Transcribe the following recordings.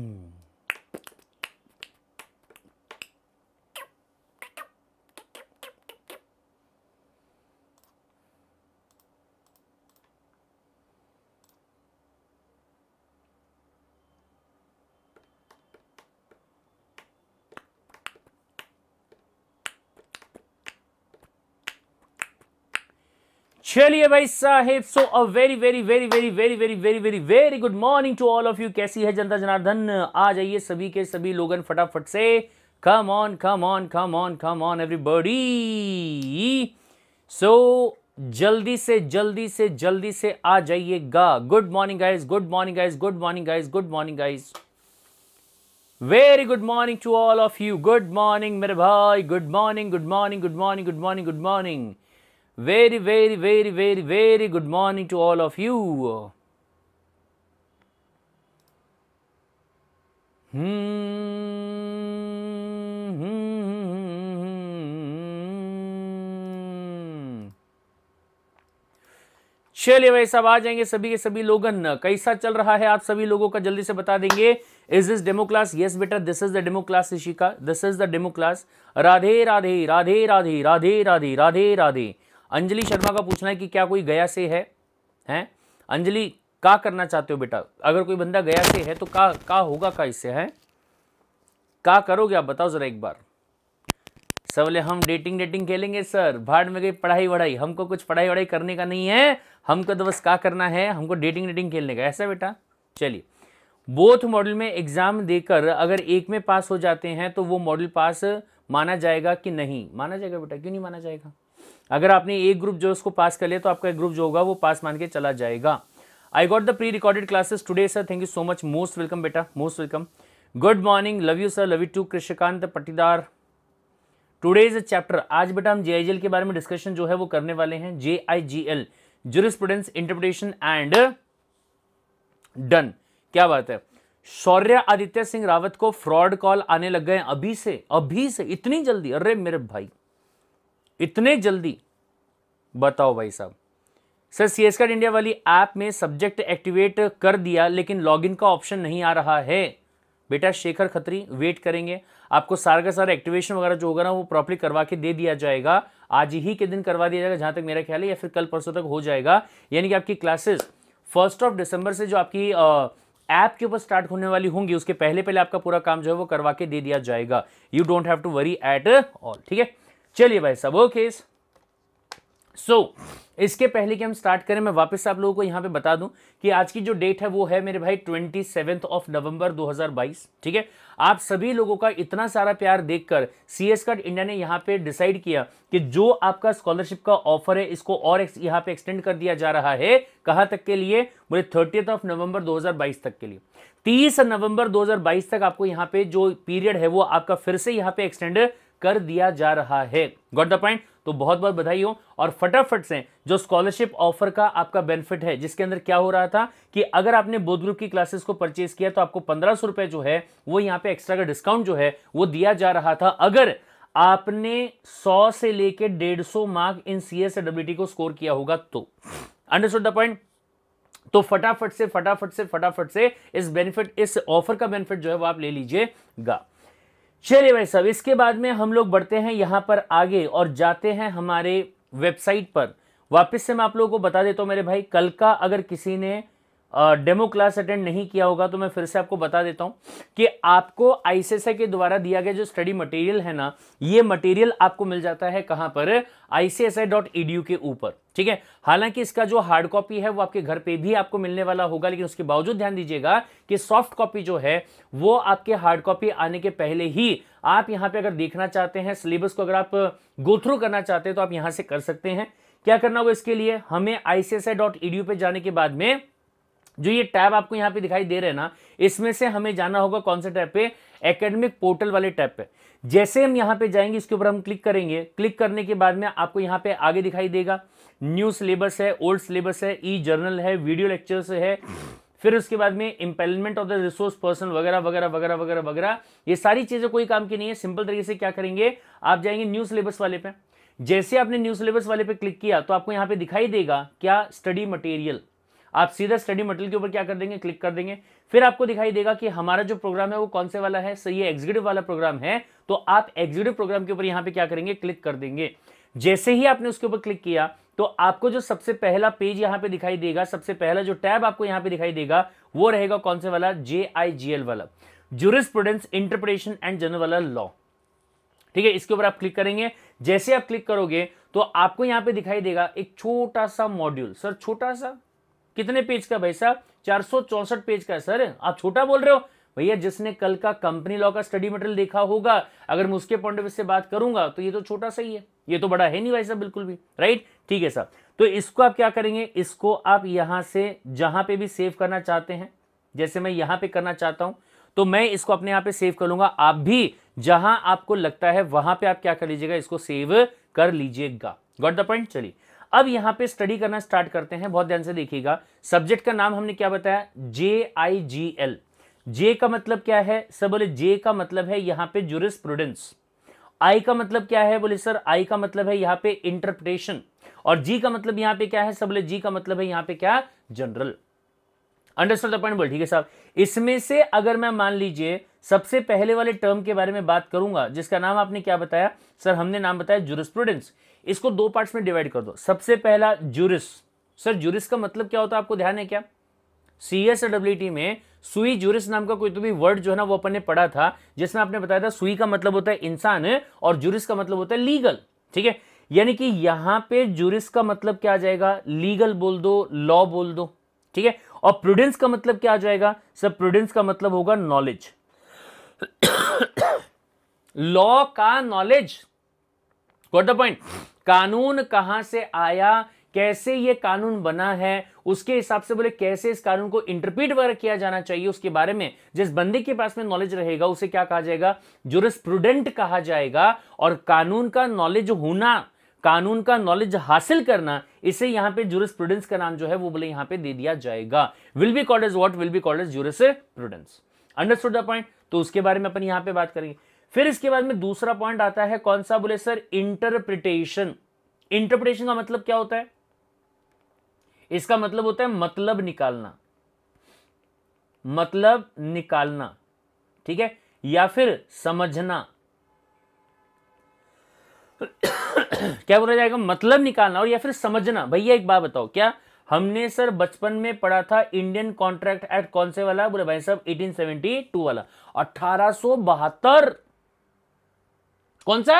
Hum. चलिए भाई साहेब so a very very very very very very very very very good morning to all of you कैसी है जनता जनार्दन आ जाइए सभी के सभी लोगन फटाफट से come on come on come on come on everybody so जल्दी से जल्दी से जल्दी से आ जाइएगा good morning guys good morning guys good morning guys good morning guys very good morning to all of you good morning मेरे भाई good morning good morning good morning good morning good morning very very very very very good morning to all of you hmm, चलिए भाई साहब आ जाएंगे सभी के सभी लोगन कैसा चल रहा है आप सभी लोगों का जल्दी से बता देंगे is this demo class yes बेटा this is the demo class Rishika this is the demo class Radhe Radhe Radhe Radhe Radhe Radhe Radhe Radhe, Radhe Anjali Sharma का पूछना है कि क्या कोई गया से है हैं अंजलि का करना चाहते हो बेटा अगर कोई बंदा गया से है तो का का होगा का इससे है का करोगे आप बताओ जरा एक बार सवले हम डेटिंग डेटिंग खेलेंगे सर भाड़ में गई पढ़ाई वढ़ाई हमको कुछ पढ़ाई वढ़ाई करने का नहीं है हमको तो बस का करना है हमको डेटिंग डेटिंग खेलने का ऐसा बेटा चलिए बोथ मॉडल में एग्ज़ाम देकर अगर एक में पास हो जाते हैं तो वो मॉडल पास माना जाएगा कि नहीं माना जाएगा बेटा क्यों नहीं माना जाएगा अगर आपने एक ग्रुप जो उसको पास कर लिया तो आपका ग्रुप जो होगा वो पास मान के चला जाएगा I got the pre recorded classes today sir thank you so much most welcome बेटा most welcome good morning love you sir love you too Krishnakant Patidar today is a chapter आज बेटा हम जे के बारे में डिस्कशन जो है वो करने वाले हैं J I G L jurisprudence interpretation and done क्या बात है शौर्य आदित्य सिंह रावत को फ्रॉड कॉल आने लग गए अभी से अभी से इतनी जल्दी अरे मेरे भाई इतने जल्दी बताओ भाई साहब sir C S card India वाली ऐप में सब्जेक्ट एक्टिवेट कर दिया लेकिन लॉगिन का ऑप्शन नहीं आ रहा है बेटा शेखर खत्री वेट करेंगे आपको सारा का सारा एक्टिवेशन वगैरह जो होगा ना वो प्रॉपरली करवा के दे दिया जाएगा आज ही के दिन करवा दिया जाएगा जहां तक मेरा ख्याल है या फिर कल परसों तक हो जाएगा यानी कि आपकी क्लासेस फर्स्ट ऑफ दिसंबर से जो आपकी ऐप के ऊपर स्टार्ट होने वाली होंगी उसके पहले पहले आपका पूरा काम जो है वो करवा के दे दिया जाएगा you don't have to worry at all ठीक है चलिए भाई सब ओके सो so, इसके पहले कि हम स्टार्ट करें मैं वापस आप लोगों को यहां पे बता दूं कि आज की जो डेट है वो है मेरे भाई ट्वेंटी सेवेंथ ऑफ नवंबर 2022 ठीक है आप सभी लोगों का इतना सारा प्यार देखकर सी एस कट इंडिया ने यहाँ पे डिसाइड किया कि जो आपका स्कॉलरशिप का ऑफर है इसको और यहाँ पे एक्सटेंड कर दिया जा रहा है कहां तक के लिए बोले थर्टीथ ऑफ नवंबर 2022 तक के लिए 30 नवंबर 2022 तक आपको यहाँ पे जो पीरियड है वो आपका फिर से यहाँ पे एक्सटेंड कर दिया जा रहा है गॉट द पॉइंट तो बहुत बहुत बधाई हो और फटाफट से जो स्कॉलरशिप ऑफर का आपका बेनिफिट है जिसके अंदर क्या हो रहा था कि अगर आपने बोध ग्रुप की क्लासेस को परचेज किया तो आपको पंद्रह सौ रुपए जो है वो यहां पे एक्स्ट्रा का डिस्काउंट जो है वो दिया जा रहा था अगर आपने सौ से लेकर डेढ़ सौ मार्क इन सी एस को स्कोर किया होगा तो अंडरस्टूड द पॉइंट तो फटाफट से फटाफट से फटाफट से इस बेनिफिट इस ऑफर का बेनिफिट जो है वो आप ले लीजिएगा चलिए भाई साहब इसके बाद में हम लोग बढ़ते हैं यहां पर आगे और जाते हैं हमारे वेबसाइट पर वापस से मैं आप लोगों को बता देता हूं मेरे भाई कल का अगर किसी ने डेमो क्लास अटेंड नहीं किया होगा तो मैं फिर से आपको बता देता हूं कि आपको आईसीएसआई के द्वारा दिया गया जो स्टडी मटेरियल है ना ये मटेरियल आपको मिल जाता है कहाँ पर आईसीएसआई डॉट e के ऊपर ठीक है हालांकि इसका जो हार्ड कॉपी है वो आपके घर पे भी आपको मिलने वाला होगा लेकिन उसके बावजूद ध्यान दीजिएगा कि सॉफ्ट कॉपी जो है वो आपके हार्ड कॉपी आने के पहले ही आप यहाँ पर अगर देखना चाहते हैं सिलेबस को अगर आप गो थ्रू करना चाहते हैं तो आप यहाँ से कर सकते हैं क्या करना होगा इसके लिए हमें आईसीएसआई e पे जाने के बाद में जो ये टैब आपको यहाँ पे दिखाई दे रहे ना इसमें से हमें जाना होगा कौन से टैब पे एकेडमिक पोर्टल वाले टैब पे जैसे हम यहाँ पे जाएंगे इसके ऊपर हम क्लिक करेंगे क्लिक करने के बाद में आपको यहाँ पे आगे दिखाई देगा न्यू सिलेबस है ओल्ड सिलेबस है ई जर्नल है वीडियो लेक्चर्स है फिर उसके बाद में empanelment of the resource person वगैरह वगैरह वगैरह वगैरह वगैरह ये सारी चीज़ें कोई काम की नहीं है सिंपल तरीके से क्या करेंगे आप जाएंगे न्यू सिलेबस वाले पे जैसे आपने न्यू सिलेबस वाले पे क्लिक किया तो आपको यहाँ पे दिखाई देगा क्या स्टडी मटेरियल आप सीधा स्टडी मटेरियल के ऊपर क्या कर देंगे क्लिक कर देंगे फिर आपको दिखाई देगा कि हमारा जो प्रोग्राम है वो कौन से वाला है सही एग्जीक्यूटिव वाला प्रोग्राम है तो आप एग्जीक्यूटिव प्रोग्राम के ऊपर यहाँ पे क्या करेंगे क्लिक कर देंगे जैसे ही आपने उसके ऊपर क्लिक किया तो आपको जो सबसे पहला पेज यहाँ पे दिखाई देगा सबसे पहला जो टैब आपको यहाँ पे दिखाई देगा वो रहेगा कौन से वाला जे आई जी एल वाला jurisprudence interpretation and general law ठीक है इसके ऊपर आप क्लिक करेंगे जैसे आप क्लिक करोगे तो आपको यहाँ पे दिखाई देगा एक छोटा सा मॉड्यूल सर छोटा सा कितने पेज का भाई साहब चार पेज का है सर आप छोटा बोल रहे हो भैया जिसने कल का कंपनी लॉ का स्टडी मटेरियल देखा होगा अगर मैं उसके पॉइंट ऑफ व्यू से बात करूंगा तो ये तो छोटा सही है ये तो बड़ा है नहीं भाई साहब बिल्कुल भी राइट ठीक है सर तो इसको आप क्या करेंगे इसको आप यहां से जहां पे भी सेव करना चाहते हैं जैसे मैं यहां पे करना चाहता हूं तो मैं इसको अपने यहां पे सेव कर लूंगा आप भी जहां आपको लगता है वहां पे आप क्या कर लीजिएगा इसको सेव कर लीजिएगा गॉट द पॉइंट चलिए अब यहां पे स्टडी करना स्टार्ट करते हैं बहुत ध्यान से देखिएगा सब्जेक्ट का नाम हमने क्या बताया जे आई जी एल जे का मतलब क्या है सर बोले जे का मतलब है यहां पे प्रूडेंस आई का मतलब क्या है बोले सर आई का मतलब है यहां पे इंटरप्रिटेशन और जी का मतलब यहां पे क्या है सर बोले जी का मतलब है यहां पे क्या जनरल अंडरस्टैंड द पॉइंट बोल ठीक है साहब इसमें से अगर मैं मान लीजिए सबसे पहले वाले टर्म के बारे में बात करूंगा जिसका नाम आपने क्या बताया सर हमने नाम बताया जूरिस्प्रूडेंस इसको दो पार्ट्स में डिवाइड कर दो सबसे पहला जुरिस सर जुरिस का मतलब क्या होता है आपको ध्यान है क्या सी एस डब्ल्यू में सुई जुरिस नाम का कोई तो भी वर्ड जो है ना वो अपन ने पढ़ा था जिसमें आपने बताया था सुई का मतलब होता है इंसान और जुरिस का मतलब होता है लीगल ठीक है यानी कि यहां पे जुरिस का मतलब क्या आ जाएगा लीगल बोल दो लॉ बोल दो ठीक है और प्रूडेंस का मतलब क्या आ जाएगा सर प्रूडेंस का मतलब होगा नॉलेज लॉ का नॉलेज वॉट द पॉइंट कानून कहां से आया कैसे ये कानून बना है उसके हिसाब से बोले कैसे इस कानून को इंटरप्रीट वगैरह किया जाना चाहिए उसके बारे में जिस बंदे के पास में नॉलेज रहेगा उसे क्या कहा जाएगा जुरस्प्रूडेंट कहा जाएगा और कानून का नॉलेज होना कानून का नॉलेज हासिल करना इसे यहां पे प्रूडेंस का नाम जो है वो बोले यहां पे दे दिया जाएगा will be called as what will be called as prudence understood the point तो उसके बारे में अपन यहां पे बात करेंगे फिर इसके बाद में दूसरा पॉइंट आता है कौन सा बोले सर इंटरप्रिटेशन इंटरप्रिटेशन का मतलब क्या होता है इसका मतलब होता है मतलब निकालना मतलब निकालना ठीक है या फिर समझना क्या बोला जाएगा मतलब निकालना और या फिर समझना भैया एक बात बताओ क्या हमने सर बचपन में पढ़ा था इंडियन कॉन्ट्रैक्ट एक्ट कौन से वाला बोले भाई साहब 1872 वाला 1872 कौन सा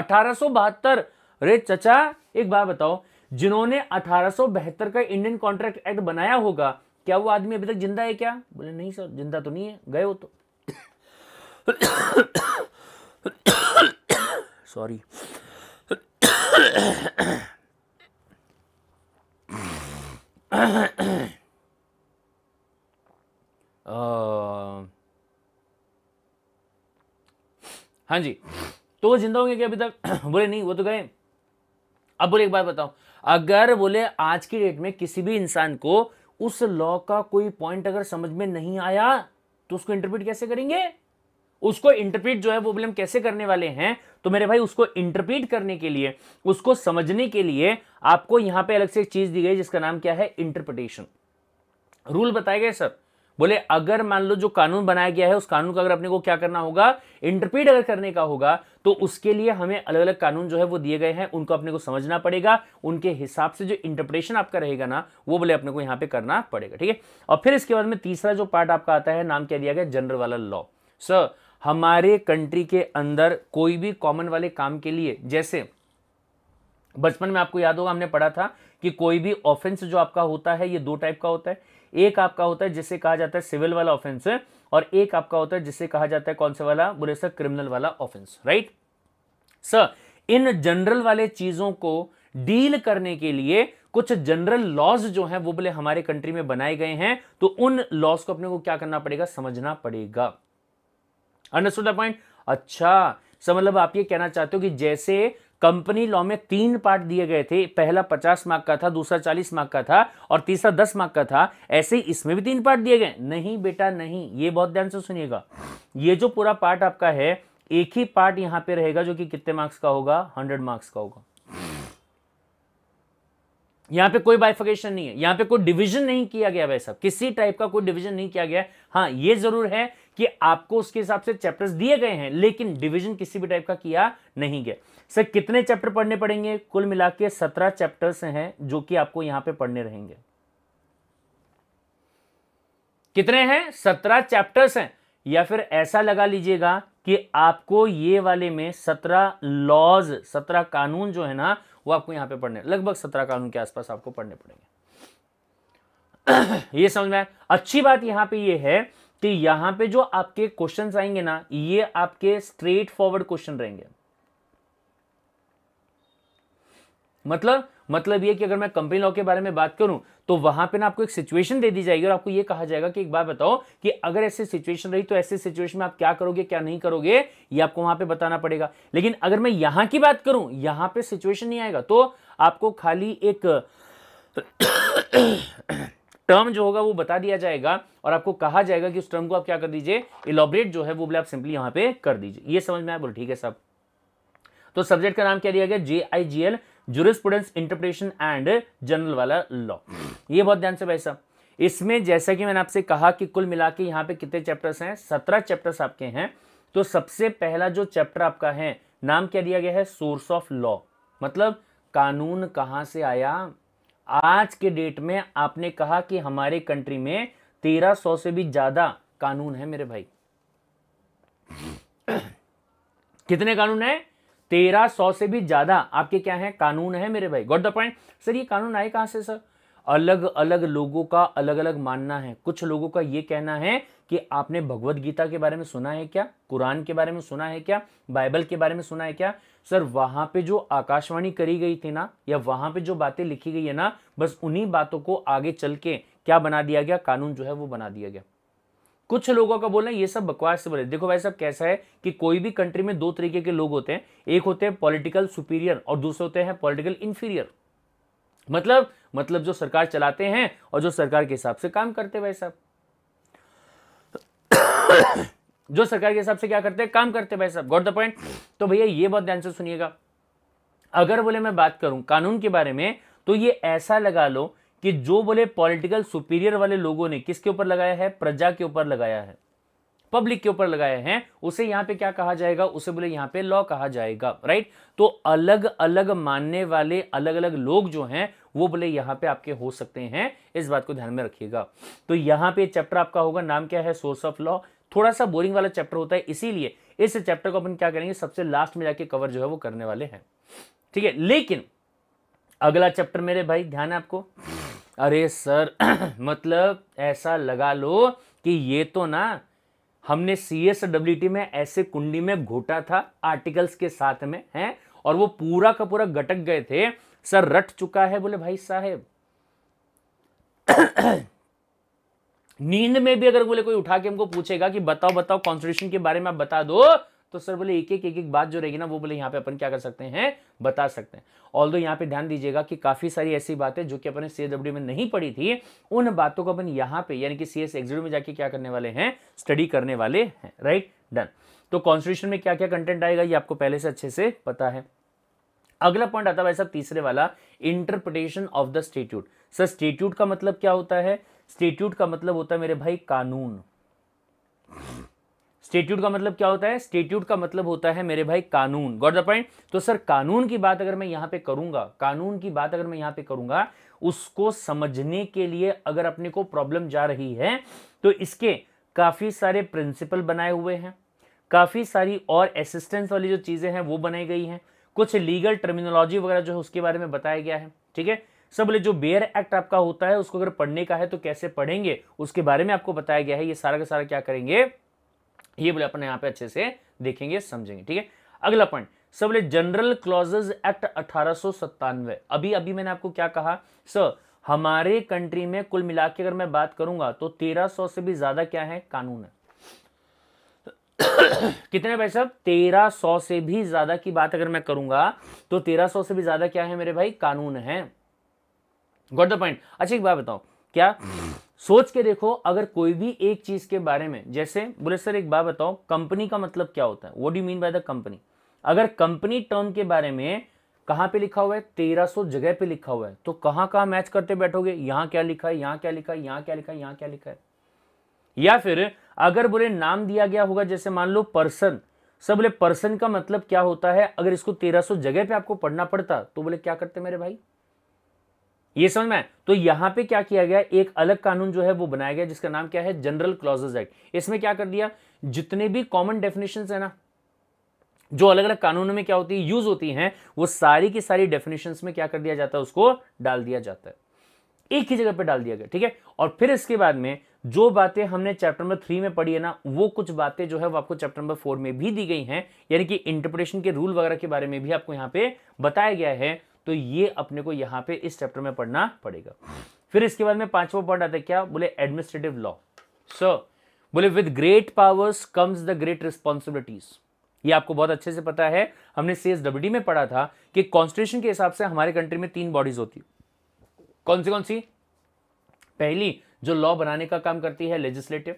1872 रे चचा एक बात बताओ जिन्होंने अठारह का इंडियन कॉन्ट्रैक्ट एक्ट बनाया होगा क्या वो आदमी अभी तक जिंदा है क्या बोले नहीं सर जिंदा तो नहीं है गए हो तो सॉरी uh, हाँ जी तो वो जिंदा होंगे क्या अभी तक बोले नहीं वो तो गए अब बोले एक बात बताओ अगर बोले आज की डेट में किसी भी इंसान को उस लॉ का कोई पॉइंट अगर समझ में नहीं आया तो उसको इंटरप्रिट कैसे करेंगे उसको इंटरप्रीट जो है वो अभी हम कैसे करने वाले हैं तो मेरे भाई उसको इंटरप्रीट करने के लिए उसको समझने के लिए आपको यहां पे अलग से एक चीज दी गई जिसका नाम क्या है इंटरप्रिटेशन रूल बताया गया सर बोले अगर मान लो जो कानून बनाया गया है उस कानून का अगर अपने को क्या करना होगा इंटरप्रीट अगर करने का होगा तो उसके लिए हमें अलग अलग कानून जो है वो दिए गए हैं उनको अपने को समझना पड़ेगा उनके हिसाब से जो इंटरप्रिटेशन आपका रहेगा ना वो बोले अपने को यहां पे करना पड़ेगा ठीक है और फिर इसके बाद में तीसरा जो पार्ट आपका आता है नाम क्या दिया गया जनरल वाला लॉ सर हमारे कंट्री के अंदर कोई भी कॉमन वाले काम के लिए जैसे बचपन में आपको याद होगा हमने पढ़ा था कि कोई भी ऑफेंस जो आपका होता है ये दो टाइप का होता है एक आपका होता है जिसे कहा जाता है सिविल वाला ऑफेंस और एक आपका होता है जिसे कहा जाता है कौन सा वाला बोले सर क्रिमिनल वाला offence right sir in general वाले चीजों को डील करने के लिए कुछ जनरल लॉज जो हैं वो बोले हमारे कंट्री में बनाए गए हैं तो उन लॉज को अपने को क्या करना पड़ेगा समझना पड़ेगा अंडरस्टूड द पॉइंट अच्छा सर मतलब आप ये कहना चाहते हो कि जैसे कंपनी लॉ में तीन पार्ट दिए गए थे पहला पचास मार्क का था दूसरा चालीस मार्क का था और तीसरा दस मार्क का था ऐसे ही इसमें भी तीन पार्ट दिए गए नहीं बेटा नहीं ये बहुत ध्यान से सुनिएगा ये जो पूरा पार्ट आपका है एक ही पार्ट यहां पे रहेगा जो कि कितने मार्क्स का होगा हंड्रेड मार्क्स का होगा यहां पे कोई बाइफिकेशन नहीं है यहां पे कोई डिवीजन नहीं किया गया भाई साहब किसी टाइप का कोई डिवीजन नहीं किया गया हाँ ये जरूर है कि आपको उसके हिसाब से चैप्टर्स दिए गए हैं लेकिन डिवीजन किसी भी टाइप का किया नहीं गया सर कितने चैप्टर पढ़ने पड़ेंगे कुल मिला के सत्रह चैप्टर्स हैं जो कि आपको यहां पे पढ़ने रहेंगे कितने हैं सत्रह चैप्टर्स हैं या फिर ऐसा लगा लीजिएगा कि आपको ये वाले में सत्रह लॉज सत्रह कानून जो है ना वो आपको यहां पे पढ़ने लगभग सत्रह कानून के आसपास आपको पढ़ने पड़ेंगे ये समझ में अच्छी बात यहां पे ये है तो यहां पे जो आपके क्वेश्चन आएंगे ना ये आपके स्ट्रेट फॉरवर्ड क्वेश्चन रहेंगे मतलब मतलब ये कि अगर मैं कंपनी लॉ के बारे में बात करूं तो वहां पे ना आपको एक सिचुएशन दे दी जाएगी और आपको ये कहा जाएगा कि एक बार बताओ कि अगर ऐसे सिचुएशन रही तो ऐसे सिचुएशन में आप क्या करोगे क्या नहीं करोगे ये आपको वहां पे बताना पड़ेगा लेकिन अगर मैं यहां की बात करूं यहां पे सिचुएशन नहीं आएगा तो आपको खाली एक टर्म जो होगा वो बता दिया जाएगा और आपको कहा जाएगा कि उस टर्म को आप क्या कर दीजिए इलाबरेट जो है वो बोले आप सिंपली यहां पे कर दीजिए ये समझ में आया बोले ठीक है सब तो सब्जेक्ट का नाम क्या दिया गया J I G L jurisprudence interpretation and general वाला लॉ ये बहुत ध्यान से भाई साहब इसमें जैसा कि मैंने आपसे कहा कि कुल मिला के यहाँ पे कितने चैप्टर्स हैं सत्रह चैप्टर्स आपके हैं तो सबसे पहला जो चैप्टर आपका है नाम क्या दिया गया है सोर्स ऑफ लॉ मतलब कानून कहाँ से आया आज के डेट में आपने कहा कि हमारे कंट्री में तेरह सौ से भी ज्यादा कानून है मेरे भाई कितने कानून है तेरह सौ से भी ज्यादा आपके क्या है कानून है मेरे भाई गॉट द पॉइंट सर ये कानून आए कहां से सर अलग अलग लोगों का अलग अलग मानना है कुछ लोगों का ये कहना है कि आपने भगवत गीता के बारे में सुना है क्या कुरान के बारे में सुना है क्या बाइबल के बारे में सुना है क्या सर वहां पे जो आकाशवाणी करी गई थी ना या वहां पे जो बातें लिखी गई है ना बस उन्हीं बातों को आगे चल के क्या बना दिया गया कानून जो है वो बना दिया गया कुछ लोगों का बोलना ये सब बकवास से बोले देखो भाई साहब कैसा है कि कोई भी कंट्री में दो तरीके के लोग होते हैं एक होते हैं पॉलिटिकल सुपीरियर और दूसरे होते हैं पॉलिटिकल इंफीरियर मतलब मतलब जो सरकार चलाते हैं और जो सरकार के हिसाब से काम करते भाई साहब जो सरकार के हिसाब से क्या करते हैं काम करते भाई साहब गॉट द पॉइंट तो भैया ये बहुत ध्यान से सुनिएगा अगर बोले मैं बात करूं कानून के बारे में तो ये ऐसा लगा लो कि जो बोले पॉलिटिकल सुपीरियर वाले लोगों ने किसके ऊपर लगाया है प्रजा के ऊपर लगाया है पब्लिक के ऊपर लगाए हैं उसे यहां पे क्या कहा जाएगा उसे बोले यहां पे लॉ कहा जाएगा राइट तो अलग अलग मानने वाले अलग अलग लोग जो हैं वो बोले यहाँ पे आपके हो सकते हैं इस बात को ध्यान में रखिएगा तो यहाँ पे चैप्टर आपका होगा नाम क्या है सोर्स ऑफ लॉ थोड़ा सा बोरिंग वाला चैप्टर होता है इसीलिए इस चैप्टर को अपन क्या करेंगे सबसे लास्ट में जाके कवर जो है वो करने वाले हैं ठीक है लेकिन अगला चैप्टर मेरे भाई ध्यान है आपको अरे सर मतलब ऐसा लगा लो कि ये तो ना हमने सी एस डब्ल्यू टी में ऐसे कुंडी में घोटा था आर्टिकल्स के साथ में हैं और वो पूरा का पूरा गटक गए थे सर रट चुका है बोले भाई साहेब नींद में भी अगर बोले कोई उठा के हमको पूछेगा कि बताओ बताओ कॉन्स्टिट्यूशन के बारे में आप बता दो तो सर बोले एक एक एक एक बात जो रहेगी ना वो बोले यहाँ पे अपन क्या कर सकते हैं बता सकते हैं ऑल दो यहाँ पे ध्यान दीजिएगा कि काफ़ी सारी ऐसी बातें जो कि अपने सी में नहीं पड़ी थी उन बातों को अपन यहाँ पे यानी कि सी एस में जाके क्या करने वाले हैं स्टडी करने वाले हैं राइट डन तो कॉन्स्टिट्यूशन में क्या क्या कंटेंट आएगा ये आपको पहले से अच्छे से पता है अगला पॉइंट आता है भाई साहब तीसरे वाला interpretation of the statute sir statute का मतलब क्या होता है स्टेट्यूट का मतलब होता है मेरे भाई कानून स्टेट्यूट का मतलब क्या होता है स्टेट्यूट का मतलब होता है मेरे भाई कानून गॉट द पॉइंट तो सर कानून की बात अगर मैं यहां पे करूंगा कानून की बात अगर मैं यहां पे करूंगा उसको समझने के लिए अगर अपने को प्रॉब्लम जा रही है तो इसके काफ़ी सारे प्रिंसिपल बनाए हुए हैं काफ़ी सारी और असिस्टेंस वाली जो चीज़ें हैं वो बनाई गई हैं कुछ लीगल टर्मिनोलॉजी वगैरह जो है उसके बारे में बताया गया है ठीक है सब बोले जो बेयर एक्ट आपका होता है उसको अगर पढ़ने का है तो कैसे पढ़ेंगे उसके बारे में आपको बताया गया है ये सारा का सारा क्या करेंगे ये बोले अपने यहाँ पे अच्छे से देखेंगे समझेंगे ठीक है अगला पॉइंट सब बोले जनरल क्लॉजेज एक्ट अठारह अभी अभी मैंने आपको क्या कहा सर हमारे कंट्री में कुल मिला के अगर मैं बात करूंगा तो तेरह से भी ज्यादा क्या है कानून है कितने भाई साहब तेरह सौ से भी ज्यादा की बात अगर मैं करूंगा तो तेरह सौ से भी ज्यादा क्या है मेरे भाई कानून है गॉट द पॉइंट अच्छा एक बात बताओ क्या सोच के देखो अगर कोई भी एक चीज के बारे में जैसे बोले सर एक बात बताओ कंपनी का मतलब क्या होता है वो do mean by the company अगर कंपनी टर्म के बारे में कहां पे लिखा हुआ है तेरह सौ जगह पे लिखा हुआ है तो कहां कहां मैच करते बैठोगे यहां क्या लिखा है यहां क्या लिखा है यहां क्या लिखा है यहां क्या लिखा है या फिर अगर बोले नाम दिया गया होगा जैसे मान लो पर्सन सब बोले पर्सन का मतलब क्या होता है अगर इसको 1300 जगह पे आपको पढ़ना पड़ता तो बोले क्या करते मेरे भाई ये समझ में आए तो यहां पे क्या किया गया एक अलग कानून जो है वो बनाया गया जिसका नाम क्या है जनरल क्लॉजेज एक्ट इसमें क्या कर दिया जितने भी कॉमन डेफिनेशन है ना जो अलग अलग कानूनों में क्या होती है यूज होती हैं वो सारी की सारी डेफिनेशन में क्या कर दिया जाता है उसको डाल दिया जाता है एक ही जगह पर डाल दिया गया ठीक है और फिर इसके बाद में जो बातें हमने चैप्टर नंबर थ्री में पढ़ी है ना वो कुछ बातें जो है वो आपको चैप्टर नंबर फोर में भी दी गई हैं यानी कि इंटरप्रिटेशन के रूल वगैरह के बारे में भी आपको यहाँ पे बताया गया है तो ये अपने को यहाँ पे इस चैप्टर में पढ़ना पड़ेगा फिर इसके बाद में पांचवा पॉइंट आता है क्या बोले एडमिनिस्ट्रेटिव लॉ सो बोले with great powers comes the great responsibilities ये आपको बहुत अच्छे से पता है हमने सी में पढ़ा था कि कॉन्स्टिट्यूशन के हिसाब से हमारे कंट्री में तीन बॉडीज होती कौन सी कौन सी पहली जो लॉ बनाने का काम करती है लेजिस्लेटिव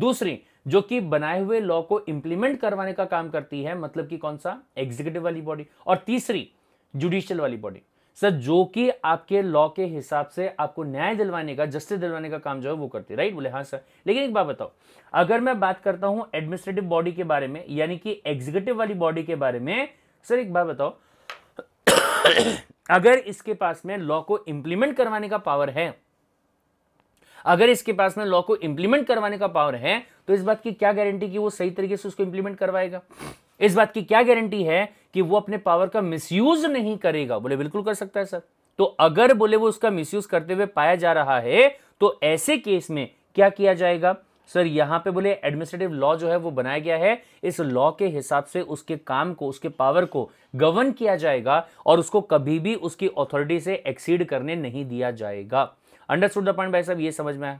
दूसरी जो कि बनाए हुए लॉ को इंप्लीमेंट करवाने का काम करती है मतलब कि कौन सा एग्जीक्यूटिव वाली बॉडी और तीसरी जुडिशियल वाली बॉडी सर जो कि आपके लॉ के हिसाब से आपको न्याय दिलवाने का जस्टिस दिलवाने का काम जो है वो करती है राइट बोले हाँ सर लेकिन एक बात बताओ अगर मैं बात करता हूं एडमिनिस्ट्रेटिव बॉडी के बारे में यानी कि एग्जीक्यूटिव वाली बॉडी के बारे में सर एक बात बताओ अगर इसके पास में लॉ को इंप्लीमेंट करवाने का पावर है अगर इसके पास में लॉ को इंप्लीमेंट करवाने का पावर है तो इस बात की क्या गारंटी कि वो सही तरीके से उसको इंप्लीमेंट करवाएगा इस बात की क्या गारंटी है कि वो अपने पावर का मिसयूज नहीं करेगा बोले बिल्कुल कर सकता है सर तो अगर बोले वो उसका मिसयूज करते हुए पाया जा रहा है तो ऐसे केस में क्या किया जाएगा सर यहां पे बोले एडमिनिस्ट्रेटिव लॉ जो है वो बनाया गया है इस लॉ के हिसाब से उसके काम को उसके पावर को गवर्न किया जाएगा और उसको कभी भी उसकी अथॉरिटी से एक्सीड करने नहीं दिया जाएगा अंडरस्टूड द पॉइंट भाई साहब ये समझ में आया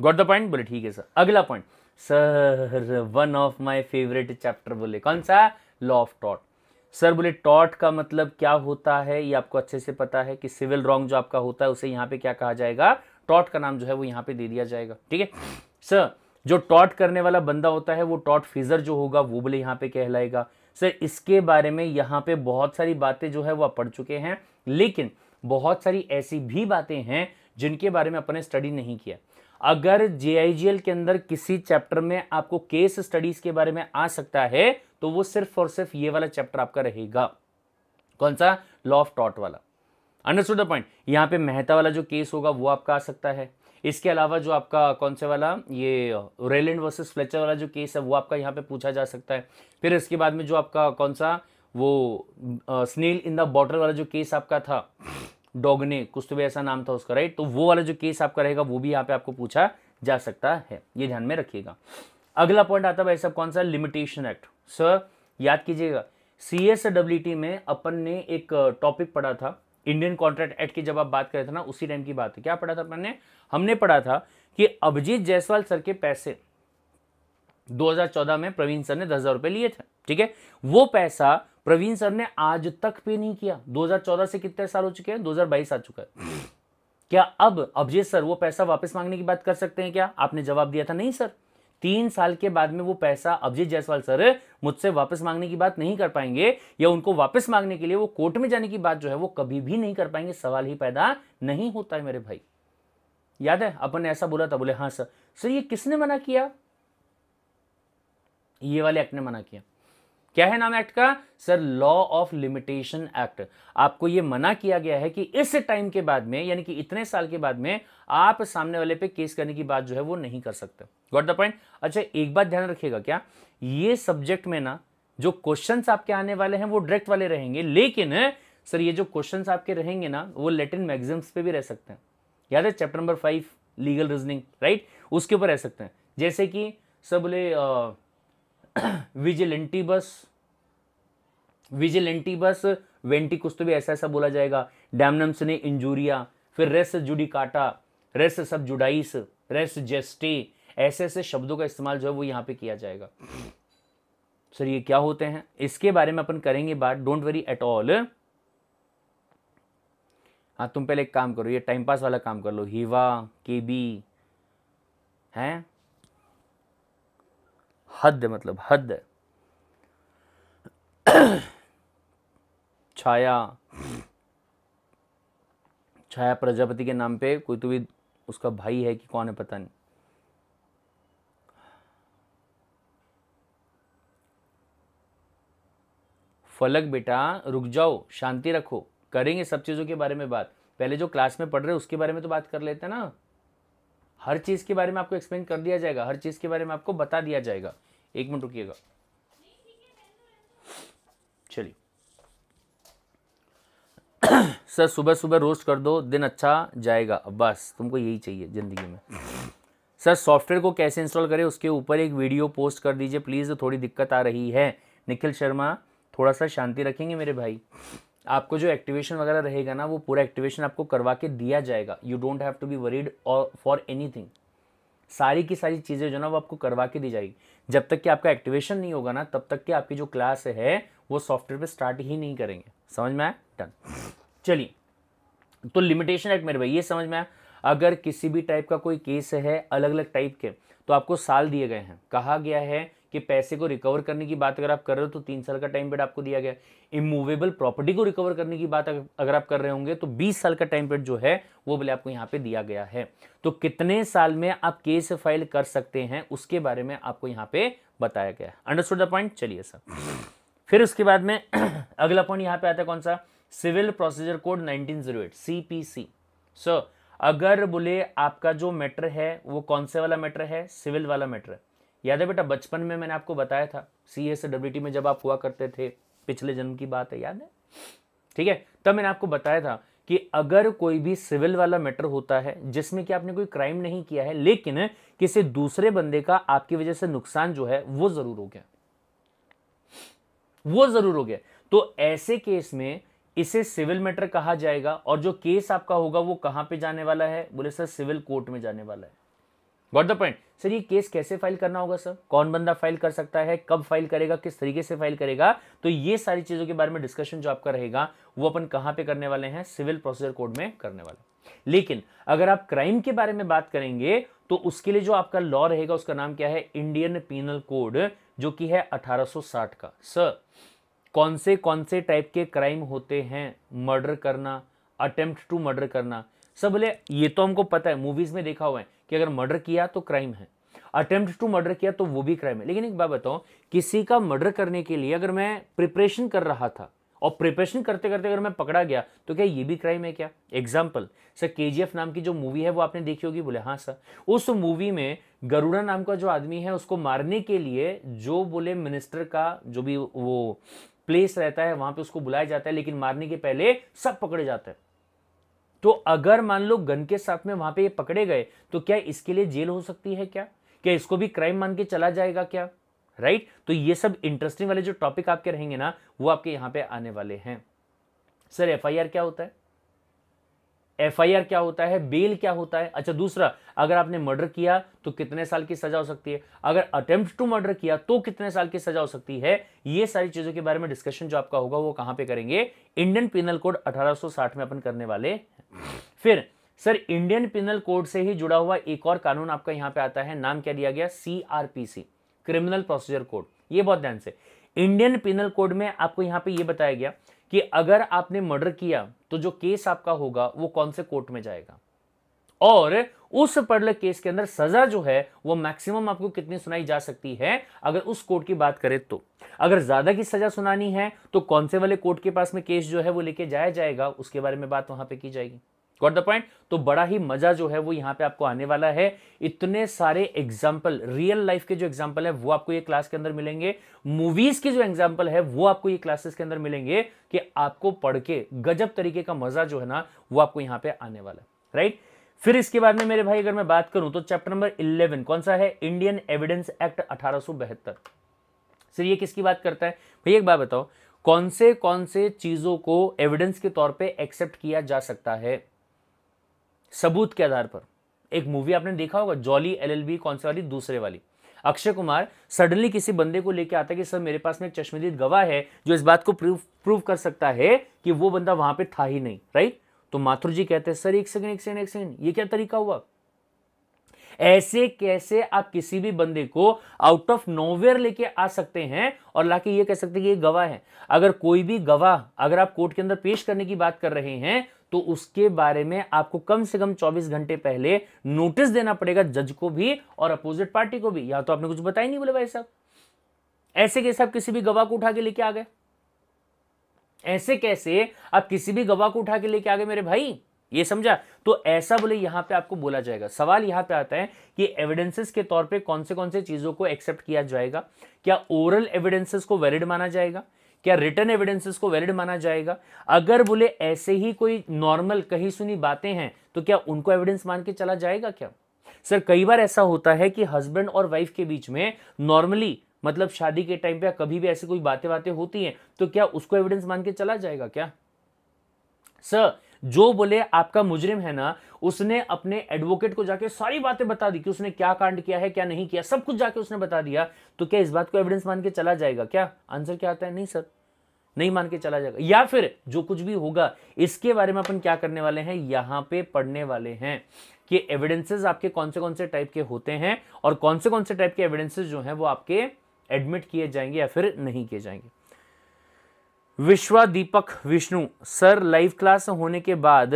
गॉट द पॉइंट बोले ठीक है सर अगला point sir one of my favourite chapter बोले कौन सा लॉ ऑफ टॉट सर बोले टॉट का मतलब क्या होता है ये आपको अच्छे से पता है कि सिविल रॉन्ग जो आपका होता है उसे यहां पे क्या कहा जाएगा टॉट का नाम जो है वो यहां पे दे दिया जाएगा ठीक है सर जो टॉट करने वाला बंदा होता है वो टॉट फिजर जो होगा वो बोले यहां पे कहलाएगा सर इसके बारे में यहाँ पे बहुत सारी बातें जो है वह पढ़ चुके हैं लेकिन बहुत सारी ऐसी भी बातें हैं जिनके बारे में अपने स्टडी नहीं किया अगर जे के अंदर किसी चैप्टर में आपको केस स्टडीज के बारे में आ सकता है तो वो सिर्फ और सिर्फ ये वाला चैप्टर आपका रहेगा कौन सा लॉ ऑफ टॉट वाला अंडरस्टूड द पॉइंट यहां पे मेहता वाला जो केस होगा वो आपका आ सकता है इसके अलावा जो आपका कौन से वाला ये रेलेंड वर्सेस फ्लेचर वाला जो केस है वो आपका यहाँ पे पूछा जा सकता है फिर इसके बाद में जो आपका कौन सा वो स्नेल इन द बॉटल वाला जो केस आपका था डॉगने कुछ तो भी ऐसा नाम था उसका राइट तो वो वाला जो केस आपका रहेगा वो भी यहाँ पे आपको पूछा जा सकता है ये ध्यान में रखिएगा अगला पॉइंट आता है भाई साहब कौन सा लिमिटेशन एक्ट सर याद कीजिएगा सी एस डब्ल्यू टी में अपन ने एक टॉपिक पढ़ा था इंडियन कॉन्ट्रैक्ट एक्ट की जब आप बात करें थे ना उसी टाइम की बात है क्या पढ़ा था मैंने हमने पढ़ा था कि अभिजीत जायसवाल सर के पैसे 2014 में प्रवीण सर ने दस हज़ार रुपए लिए थे ठीक है वो पैसा प्रवीण सर ने आज तक पे नहीं किया 2014 से कितने साल हो चुके हैं 2022 आ चुका है क्या अब अभिजीत सर वो पैसा वापस मांगने की बात कर सकते हैं क्या आपने जवाब दिया था नहीं सर तीन साल के बाद में वो पैसा अभिजीत जायसवाल सर मुझसे वापस मांगने की बात नहीं कर पाएंगे या उनको वापस मांगने के लिए वो कोर्ट में जाने की बात जो है वो कभी भी नहीं कर पाएंगे सवाल ही पैदा नहीं होता है मेरे भाई याद है अपन ने ऐसा बोला था बोले हाँ सर सर ये किसने मना किया ये वाले एक्ट ने मना किया क्या है नाम एक्ट का sir law of limitation act आपको यह मना किया गया है कि इस टाइम के बाद में यानी कि इतने साल के बाद में आप सामने वाले पे केस करने की बात जो है वो नहीं कर सकते गॉट द पॉइंट अच्छा एक बात ध्यान रखिएगा क्या ये सब्जेक्ट में ना जो क्वेश्चन आपके आने वाले हैं वो डायरेक्ट वाले रहेंगे लेकिन सर ये जो क्वेश्चन आपके रहेंगे ना वो लेटिन मैगजम्स पे भी रह सकते हैं याद है chapter number five legal reasoning right उसके ऊपर रह सकते हैं जैसे कि सर बोले विजिलेंटी बस विजिलेंटी बस वेंटी कुछ तो भी ऐसा ऐसा बोला जाएगा डैमनम्स ने इंजूरिया फिर रेस जुडिकाटा रेस सब जुडाइस रेस जेस्टे ऐसे ऐसे शब्दों का इस्तेमाल जो है वो यहाँ पे किया जाएगा सर ये क्या होते हैं इसके बारे में अपन करेंगे बात डोंट वरी एट ऑल हाँ तुम पहले एक काम करो ये टाइम पास वाला काम कर लो हीवा के बी हैं हद मतलब हद है छाया छाया प्रजापति के नाम पे कोई तो भी उसका भाई है कि कौन है पता नहीं फलक बेटा रुक जाओ शांति रखो करेंगे सब चीज़ों के बारे में बात पहले जो क्लास में पढ़ रहे उसके बारे में तो बात कर लेते हैं ना हर चीज़ के बारे में आपको एक्सप्लेन कर दिया जाएगा हर चीज़ के बारे में आपको बता दिया जाएगा एक मिनट रुकिएगा चलिए सर सुबह सुबह रोस्ट कर दो दिन अच्छा जाएगा बस तुमको यही चाहिए ज़िंदगी में सर सॉफ्टवेयर को कैसे इंस्टॉल करें उसके ऊपर एक वीडियो पोस्ट कर दीजिए प्लीज़ थोड़ी दिक्कत आ रही है निखिल शर्मा थोड़ा सा शांति रखेंगे मेरे भाई आपको जो एक्टिवेशन वगैरह रहेगा ना वो पूरा एक्टिवेशन आपको करवा के दिया जाएगा you don't have to be worried for anything सारी की सारी चीज़ें जो ना वो आपको करवा के दी जाएगी जब तक कि आपका एक्टिवेशन नहीं होगा ना तब तक कि आपकी जो क्लास है वो सॉफ्टवेयर पे स्टार्ट ही नहीं करेंगे समझ में आया डन चलिए तो लिमिटेशन एक्ट मेरे भाई ये समझ में आया अगर किसी भी टाइप का कोई केस है अलग अलग टाइप के तो आपको साल दिए गए हैं कहा गया है कि पैसे को रिकवर करने की बात अगर आप कर रहे हो तो तीन साल का टाइम पीरियड आपको दिया गया इमूवेबल प्रॉपर्टी को रिकवर करने की बात अगर आप कर रहे होंगे तो बीस साल का टाइम पीरियड जो है वो बोले आपको यहाँ पे दिया गया है तो कितने साल में आप केस फाइल कर सकते हैं उसके बारे में आपको यहाँ पे बताया गया अंडरस्टूड द पॉइंट चलिए सर फिर उसके बाद में अगला पॉइंट यहाँ पे आता है कौन सा civil procedure code 1908 C sir अगर बोले आपका जो मैटर है वो कौन से वाला मैटर है सिविल वाला मैटर है याद है बेटा बचपन में मैंने आपको बताया था सी एस डब्ल्यू टी में जब आप हुआ करते थे पिछले जन्म की बात है याद है ठीक है तब मैंने आपको बताया था कि अगर कोई भी सिविल वाला मैटर होता है जिसमें कि आपने कोई क्राइम नहीं किया है लेकिन किसी दूसरे बंदे का आपकी वजह से नुकसान जो है वो जरूर हो गया वो जरूर हो गया तो ऐसे केस में इसे सिविल मैटर कहा जाएगा और जो केस आपका होगा वो कहां पे जाने वाला है बोले सर सिविल कोर्ट में जाने वाला है गॉट द पॉइंट सर ये केस कैसे फाइल करना होगा सर कौन बंदा फाइल कर सकता है कब फाइल करेगा किस तरीके से फाइल करेगा तो ये सारी चीज़ों के बारे में डिस्कशन जो आपका रहेगा वो अपन कहाँ पे करने वाले हैं सिविल प्रोसीजर कोड में करने वाले लेकिन अगर आप क्राइम के बारे में बात करेंगे तो उसके लिए जो आपका लॉ रहेगा उसका नाम क्या है इंडियन पीनल कोड जो कि है 1860 का सर कौन से कौन से टाइप के क्राइम होते हैं मर्डर करना अटेम्प्ट टू मर्डर करना सर बोले ये तो हमको पता है मूवीज में देखा हुआ है कि अगर मर्डर किया तो क्राइम है अटेम्प्ट टू मर्डर किया तो वो भी क्राइम है लेकिन एक बात बताऊं किसी का मर्डर करने के लिए अगर मैं प्रिपरेशन कर रहा था और प्रिपरेशन करते करते अगर मैं पकड़ा गया तो क्या ये भी क्राइम है क्या एग्जाम्पल सर के नाम की जो मूवी है वो आपने देखी होगी बोले हाँ सर उस मूवी में गरुड़ा नाम का जो आदमी है उसको मारने के लिए जो बोले मिनिस्टर का जो भी वो प्लेस रहता है वहां पे उसको बुलाया जाता है लेकिन मारने के पहले सब पकड़े जाते हैं तो अगर मान लो गन के साथ में वहां पे ये पकड़े गए तो क्या इसके लिए जेल हो सकती है क्या क्या इसको भी क्राइम मान के चला जाएगा क्या राइट तो ये सब इंटरेस्टिंग वाले जो टॉपिक आपके रहेंगे ना वो आपके यहां पे आने वाले हैं सर एफआईआर क्या होता है एफआईआर क्या होता है बेल क्या होता है अच्छा दूसरा अगर आपने मर्डर किया तो कितने साल की सजा हो सकती है अगर अटेम्प्ट टू मर्डर किया तो कितने साल की सजा हो सकती है ये सारी चीजों के बारे में डिस्कशन जो आपका होगा वो कहां पे करेंगे इंडियन पिनल कोड 1860 में अपन करने वाले फिर सर इंडियन पिनल कोड से ही जुड़ा हुआ एक और कानून आपका यहां पे आता है नाम क्या दिया गया सीआरपीसी क्रिमिनल प्रोसीजर कोड ये बहुत ध्यान से इंडियन पिनल कोड में आपको यहां पे ये बताया गया कि अगर आपने मर्डर किया तो जो केस आपका होगा वो कौन से कोर्ट में जाएगा और उस पर्टिकुलर केस के अंदर सजा जो है वो मैक्सिमम आपको कितनी सुनाई जा सकती है अगर उस कोर्ट की बात करें तो अगर ज्यादा की सजा सुनानी है तो कौन से वाले कोर्ट के पास में केस जो है वो लेके जाया जाएगा उसके बारे में बात वहां पे की जाएगी गॉट द पॉइंट तो बड़ा ही मजा जो है वो यहां पे आपको आने वाला है इतने सारे एग्जाम्पल रियल लाइफ के जो एग्जाम्पल है वो आपको ये क्लास के अंदर मिलेंगे मूवीज के जो एग्जाम्पल है वो आपको ये क्लासेस के अंदर मिलेंगे कि आपको पढ़ के गजब तरीके का मजा जो है ना वो आपको यहां पे आने वाला है राइट right? फिर इसके बाद में मेरे भाई अगर मैं बात करूं तो चैप्टर नंबर इलेवन कौन सा है इंडियन एविडेंस एक्ट अठारह सर ये किसकी बात करता है भाई एक बात बताओ कौन से कौन से चीजों को एविडेंस के तौर पे एक्सेप्ट किया जा सकता है सबूत के आधार पर एक मूवी आपने देखा होगा जॉली एलएलबी कौन से वाली दूसरे वाली अक्षय कुमार सडनली किसी बंदे को लेकर आता है कि सर मेरे पास में एक चश्मदीद गवाह है जो इस बात को प्रूव प्रूव कर सकता है कि वो बंदा वहां पे था ही नहीं राइट तो माथुर जी कहते हैं सर एक सेकंड एक सेकंड एक सेकंड ये क्या तरीका हुआ ऐसे कैसे आप किसी भी बंदे को आउट ऑफ नोवेयर लेके आ सकते हैं और लाके ये कह सकते हैं कि ये गवाह है अगर कोई भी गवाह अगर आप कोर्ट के अंदर पेश करने की बात कर रहे हैं तो उसके बारे में आपको कम से कम 24 घंटे पहले नोटिस देना पड़ेगा जज को भी और अपोजिट पार्टी को भी या तो आपने कुछ बताया नहीं बोले भाई साहब ऐसे कैसे आप किसी भी गवाह को उठा के लेके आ गए ऐसे कैसे आप किसी भी गवाह को उठा के लेके आ गए मेरे भाई ये समझा तो ऐसा बोले यहां पे आपको बोला जाएगा सवाल यहां पे आता है कि एविडेंसेस के तौर पे कौन से कौन से चीज़ों को एक्सेप्ट किया जाएगा क्या ओरल एविडेंसेस को वैलिड माना जाएगा क्या रिटर्न एविडेंसेस को वैलिड माना जाएगा अगर बोले ऐसे ही कोई नॉर्मल कही सुनी बातें हैं तो क्या उनको एविडेंस मान के चला जाएगा क्या सर कई बार ऐसा होता है कि हस्बैंड और वाइफ के बीच में नॉर्मली मतलब शादी के टाइम पे कभी भी ऐसी कोई बातें बातें होती हैं तो क्या उसको एविडेंस मान के चला जाएगा क्या सर जो बोले आपका मुजरिम है ना उसने अपने एडवोकेट को जाके सारी बातें बता दी कि उसने क्या कांड किया है क्या नहीं किया सब कुछ जाके उसने बता दिया तो क्या इस बात को एविडेंस मान के चला जाएगा क्या आंसर क्या आता है नहीं सर नहीं मान के चला जाएगा या फिर जो कुछ भी होगा इसके बारे में अपन क्या करने वाले हैं यहां पे पढ़ने वाले हैं कि एविडेंसेस आपके कौन से कौन से टाइप के होते हैं और कौन से कौन से टाइप के एविडेंसेस जो हैं वो आपके एडमिट किए जाएंगे या फिर नहीं किए जाएंगे Vishwa Deepak Vishnu sir live class होने के बाद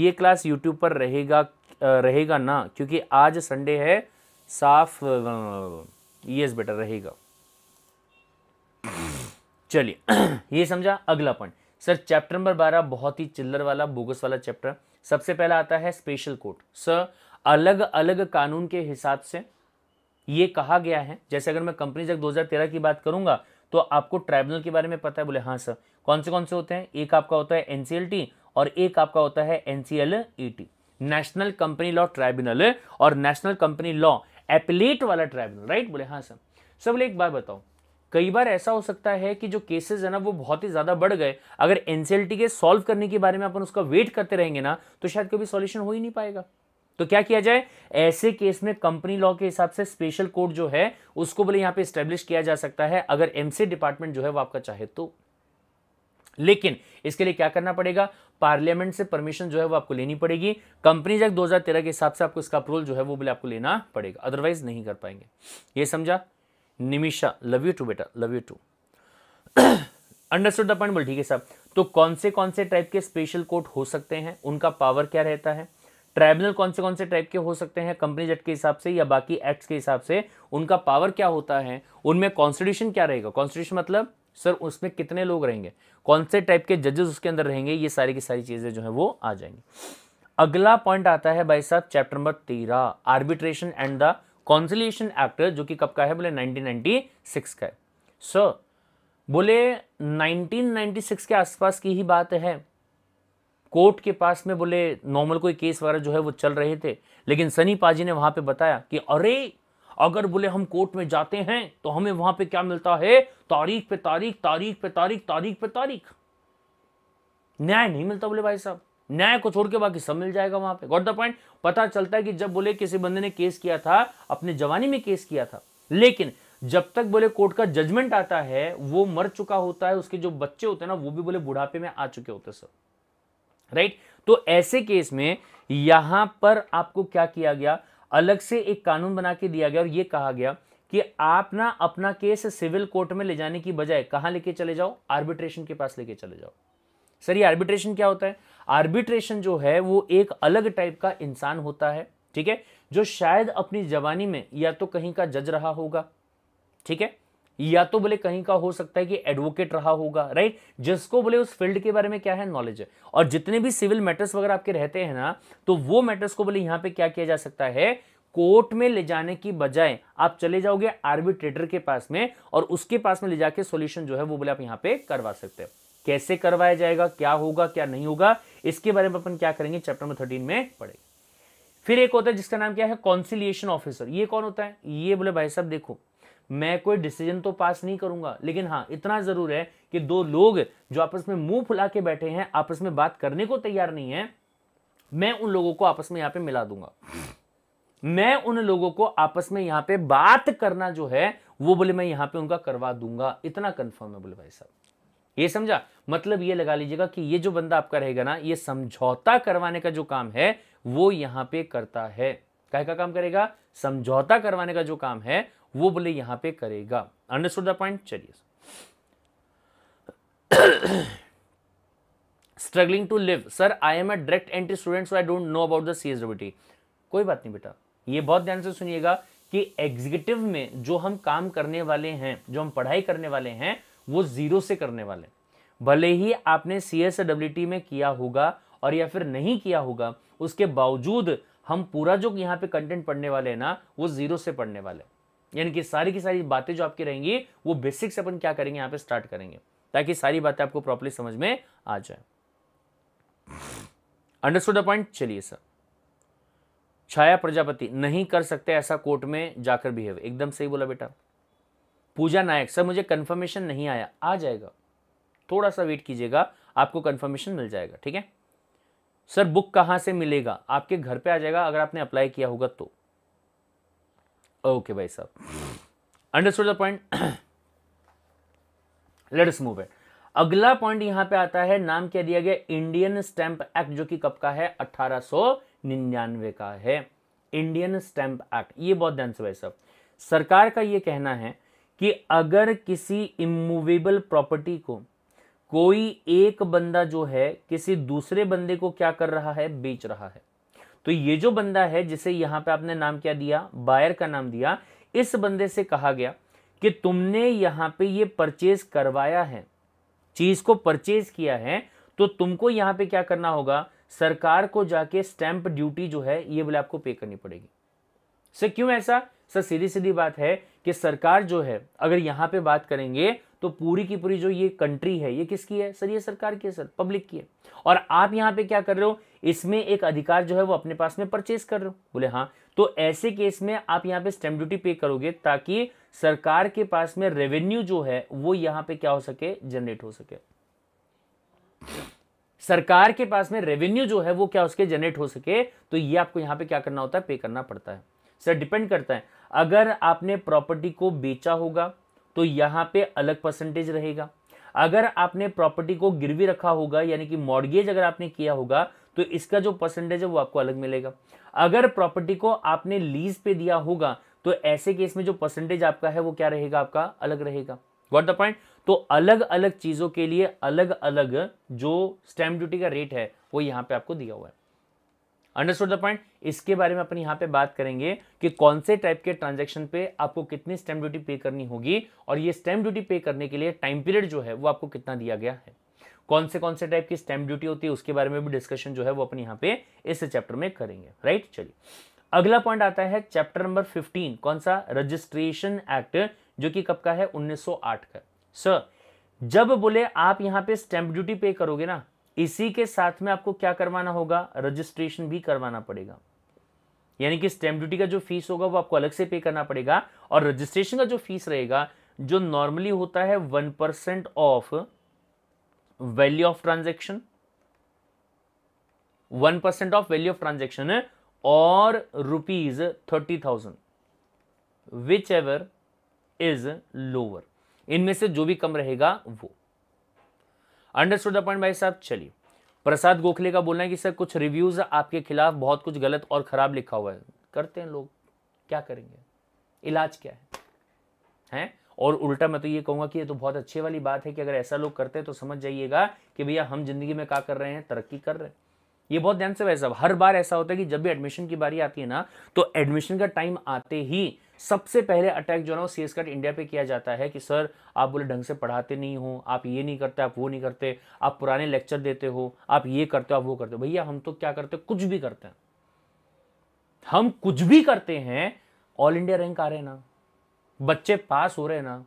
ये क्लास यूट्यूब पर रहेगा रहेगा ना क्योंकि आज संडे है साफ यस बेटर रहेगा चलिए ये समझा अगला पॉइंट सर चैप्टर नंबर बारह बहुत ही चिल्लर वाला बोगस वाला चैप्टर सबसे पहला आता है स्पेशल कोर्ट सर अलग अलग कानून के हिसाब से ये कहा गया है जैसे अगर मैं कंपनीज एक्ट दो की बात करूंगा तो आपको ट्राइब्यूनल के बारे में पता है बोले हाँ सर कौन से कौन से होते हैं एक आपका होता है एनसीएलटी और एक आपका होता है NCL national company law tribunal और नेशनल कंपनी लॉ एपिलेट वाला ट्राइब्यूनल राइट बोले हाँ सर सर बोले एक बार बताओ कई बार ऐसा हो सकता है कि जो केसेस है ना वो बहुत ही ज़्यादा बढ़ गए अगर एनसीएलटी के सॉल्व करने के बारे में अपन उसका वेट करते रहेंगे ना तो शायद कभी सॉल्यूशन हो ही नहीं पाएगा तो क्या किया जाए ऐसे केस में कंपनी लॉ के हिसाब से स्पेशल कोड जो है उसको बोले यहां पे स्टेब्लिश किया जा सकता है अगर एमसी डिपार्टमेंट जो है वो आपका चाहे तो लेकिन इसके लिए क्या करना पड़ेगा पार्लियामेंट से परमिशन जो है वो आपको लेनी पड़ेगी कंपनी जैक दो के हिसाब से आपको इसका अप्रूवल जो है वो बोले आपको लेना पड़ेगा अदरवाइज नहीं कर पाएंगे ये समझा निमिषा लव यू टू बेटा love you too understood the point बोल ठीक है साहब तो कौन से कौन से टाइप के स्पेशल कोर्ट हो सकते हैं उनका पावर क्या रहता है ट्राइब्यूनल कौन से कौन से टाइप के हो सकते हैं कंपनीज एक्ट के हिसाब से या बाकी एक्ट्स के हिसाब से उनका पावर क्या होता है उनमें कॉन्स्टिट्यूशन क्या रहेगा कॉन्स्टिट्यूशन मतलब सर उसमें कितने लोग रहेंगे कौन से टाइप के जजेस उसके अंदर रहेंगे ये सारी की सारी चीज़ें जो है वो आ जाएंगी अगला पॉइंट आता है भाई साहब चैप्टर नंबर तेरह arbitration and the conciliation act जो कि कब का है बोले 1996 का है सर बोले 1996 के आसपास की ही बात है कोर्ट के पास में बोले नॉर्मल कोई केस वगैरह जो है वो चल रहे थे लेकिन सनी पाजी ने वहां पे बताया कि अरे अगर बोले हम कोर्ट में जाते हैं तो हमें वहां पे क्या मिलता है तारीख पे तारीख तारीख पे तारीख तारीख पे तारीख न्याय नहीं मिलता बोले भाई साहब न्याय को छोड़ के बाकी सब मिल जाएगा वहां पे गॉट द पॉइंट पता चलता है कि जब बोले किसी बंदे ने केस किया था अपने जवानी में केस किया था लेकिन जब तक बोले कोर्ट का जजमेंट आता है वो मर चुका होता है उसके जो बच्चे होते हैं ना वो भी बोले बुढ़ापे में आ चुके होते सर राइट तो ऐसे केस में यहां पर आपको क्या किया गया अलग से एक कानून बना के दिया गया और यह कहा गया कि आप ना अपना केस सिविल कोर्ट में ले जाने की बजाय कहां लेके चले जाओ आर्बिट्रेशन के पास लेके चले जाओ सर ये आर्बिट्रेशन क्या होता है आर्बिट्रेशन जो है वो एक अलग टाइप का इंसान होता है ठीक है जो शायद अपनी जवानी में या तो कहीं का जज रहा होगा ठीक है या तो बोले कहीं का हो सकता है कि एडवोकेट रहा होगा राइट जिसको बोले उस फील्ड के बारे में क्या है नॉलेज है और जितने भी सिविल मैटर्स वगैरह आपके रहते हैं ना तो वो मैटर्स को बोले यहां पे क्या किया जा सकता है कोर्ट में ले जाने की बजाय आप चले जाओगे आर्बिट्रेटर के पास में और उसके पास में ले जाके सोल्यूशन जो है वो बोले आप यहां पर करवा सकते हैं कैसे करवाया जाएगा क्या होगा क्या नहीं होगा इसके बारे में अपन क्या करेंगे चैप्टर नंबर थर्टीन में पढ़ेंगे फिर एक होता है जिसका नाम क्या है कॉन्सिलियशन ऑफिसर ये कौन होता है ये बोले भाई साहब देखो मैं कोई डिसीजन तो पास नहीं करूंगा लेकिन हाँ इतना जरूर है कि दो लोग जो आपस में मुंह फुला के बैठे हैं आपस में बात करने को तैयार नहीं है मैं उन लोगों को आपस में यहां पे मिला दूंगा मैं उन लोगों को आपस में यहां पे बात करना जो है वो बोले मैं यहां पे उनका करवा दूंगा इतना कंफर्म है बोले भाई साहब ये समझा मतलब ये लगा लीजिएगा कि ये जो बंदा आपका रहेगा ना ये समझौता करवाने का जो काम है वो यहां पे करता है कह का काम करेगा समझौता करवाने का जो काम है वो बोले यहां पे करेगा अंडरस्टूड द पॉइंट चलिए struggling to live sir I am a direct entry student so I don't know about the C S कोई बात नहीं बेटा ये बहुत ध्यान से सुनिएगा कि एग्जीक्यूटिव में जो हम काम करने वाले हैं जो हम पढ़ाई करने वाले हैं वो जीरो से करने वाले हैं भले ही आपने सी एस में किया होगा और या फिर नहीं किया होगा उसके बावजूद हम पूरा जो यहाँ पे कंटेंट पढ़ने वाले हैं ना वो जीरो से पढ़ने वाले हैं यानी कि सारी की सारी बातें जो आपकी रहेंगी वो बेसिक्स अपन क्या करेंगे यहाँ पे स्टार्ट करेंगे ताकि सारी बातें आपको प्रॉपरली समझ में आ जाए अंडरस्टूड द पॉइंट चलिए सर छाया प्रजापति नहीं कर सकते ऐसा कोर्ट में जाकर बिहेव एकदम सही बोला बेटा पूजा नायक सर मुझे कंफर्मेशन नहीं आया आ जाएगा थोड़ा सा वेट कीजिएगा आपको कंफर्मेशन मिल जाएगा ठीक है सर बुक कहां से मिलेगा आपके घर पे आ जाएगा अगर आपने अप्लाई किया होगा तो ओके भाई साहब understood the point let's move it अगला पॉइंट यहां पे आता है नाम क्या दिया गया इंडियन स्टैंप एक्ट जो कि कब का है 1899 का है इंडियन स्टैंप एक्ट ये बहुत ध्यान से भाई साहब सरकार का ये कहना है कि अगर किसी इमूवेबल प्रॉपर्टी को कोई एक बंदा जो है किसी दूसरे बंदे को क्या कर रहा है बेच रहा है तो ये जो बंदा है जिसे यहां पे आपने नाम क्या दिया बायर का नाम दिया इस बंदे से कहा गया कि तुमने यहां पे ये परचेज करवाया है चीज को परचेज किया है तो तुमको यहां पे क्या करना होगा सरकार को जाके स्टैंप ड्यूटी जो है ये बोले आपको पे करनी पड़ेगी सर क्यों ऐसा सर सीधी सीधी बात है कि सरकार जो है अगर यहां पे बात करेंगे तो पूरी की पूरी जो ये कंट्री है ये किसकी है सर ये सरकार की है सर पब्लिक की है और आप यहां पे क्या कर रहे हो इसमें एक अधिकार जो है वो अपने पास में परचेज कर रहे हो बोले हाँ तो ऐसे केस में आप यहाँ पे स्टैम्प ड्यूटी पे करोगे ताकि सरकार के पास में रेवेन्यू जो है वो यहाँ पे क्या हो सके जनरेट हो सके सरकार के पास में रेवेन्यू जो है वो क्या उसके जनरेट हो सके तो ये आपको यहाँ पे क्या करना होता है पे करना पड़ता है सर डिपेंड करता है अगर आपने प्रॉपर्टी को बेचा होगा तो यहाँ पे अलग परसेंटेज रहेगा अगर आपने प्रॉपर्टी को गिरवी रखा होगा यानी कि मॉडगेज अगर आपने किया होगा तो इसका जो परसेंटेज है वो आपको अलग मिलेगा अगर प्रॉपर्टी को आपने लीज पे दिया होगा तो ऐसे केस में जो परसेंटेज आपका है वो क्या रहेगा आपका अलग रहेगा वॉट द पॉइंट तो अलग अलग चीज़ों के लिए अलग अलग जो स्टैंप ड्यूटी का रेट है वो यहां पे आपको दिया हुआ है अंडरस्टूड द पॉइंट इसके बारे में अपन यहां पे बात करेंगे कि कौन से टाइप के ट्रांजैक्शन पे आपको कितनी स्टैंप ड्यूटी पे करनी होगी और ये स्टैंप ड्यूटी पे करने के लिए टाइम पीरियड जो है वो आपको कितना दिया गया है कौन से कौन से टाइप की स्टैंप ड्यूटी होती है उसके बारे में भी डिस्कशन जो है वो अपने यहाँ पे इस चैप्टर में करेंगे राइट चलिए अगला पॉइंट आता है चैप्टर नंबर 15 कौन सा रजिस्ट्रेशन एक्ट जो कि कब का है 1908 का सर जब बोले आप यहाँ पे स्टैंप ड्यूटी पे करोगे ना इसी के साथ में आपको क्या करवाना होगा रजिस्ट्रेशन भी करवाना पड़ेगा यानी कि स्टैंप ड्यूटी का जो फीस होगा वो आपको अलग से पे करना पड़ेगा और रजिस्ट्रेशन का जो फीस रहेगा जो नॉर्मली होता है one percent of value of transaction one percent of value of transaction और rupees thirty thousand whichever is lower इनमें से जो भी कम रहेगा वो अंडरस्टूड द पॉइंट भाई साहब चलिए प्रसाद गोखले का बोलना है कि सर कुछ रिव्यूज आपके खिलाफ बहुत कुछ गलत और खराब लिखा हुआ है करते हैं लोग क्या करेंगे इलाज क्या है हैं और उल्टा मैं तो ये कहूंगा कि ये तो बहुत अच्छे वाली बात है कि अगर ऐसा लोग करते हैं तो समझ जाइएगा कि भैया हम जिंदगी में क्या कर रहे हैं तरक्की कर रहे हैं ये बहुत ध्यान से वैसा हर बार ऐसा होता है कि जब भी एडमिशन की बारी आती है ना तो एडमिशन का टाइम आते ही सबसे पहले अटैक जो है ना वो सी एस कट इंडिया पे किया जाता है कि सर आप बोले ढंग से पढ़ाते नहीं हो आप ये नहीं करते आप वो नहीं करते आप पुराने लेक्चर देते हो आप ये करते हो आप वो करते हो भैया हम तो क्या करते हो कुछ भी करते हैं हम कुछ भी करते हैं ऑल इंडिया रैंक आ रहे हैं ना बच्चे पास हो रहे हैं ना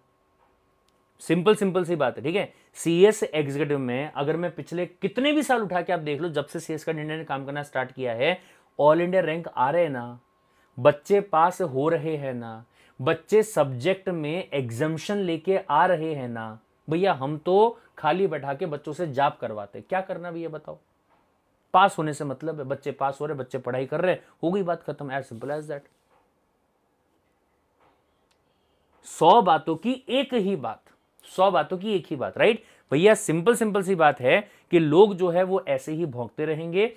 सिंपल सिंपल सी बात है ठीक है सी एस एग्जीक्यूटिव में अगर मैं पिछले कितने भी साल उठा के आप देख लो जब से सी एस इंडिया ने काम करना स्टार्ट किया है ऑल इंडिया रैंक आ रहे हैं ना बच्चे पास हो रहे हैं ना बच्चे सब्जेक्ट में एग्जामेशन लेके आ रहे हैं ना भैया हम तो खाली बैठा के बच्चों से जाप करवाते क्या करना भैया बताओ पास होने से मतलब है बच्चे पास हो रहे बच्चे पढ़ाई कर रहे हो गई बात खत्म एज सिंपल एज दैट सौ बातों की एक ही बात सौ बातों की एक ही बात राइट भैया सिंपल सिंपल सी बात है कि लोग जो है वो ऐसे ही भोंगते रहेंगे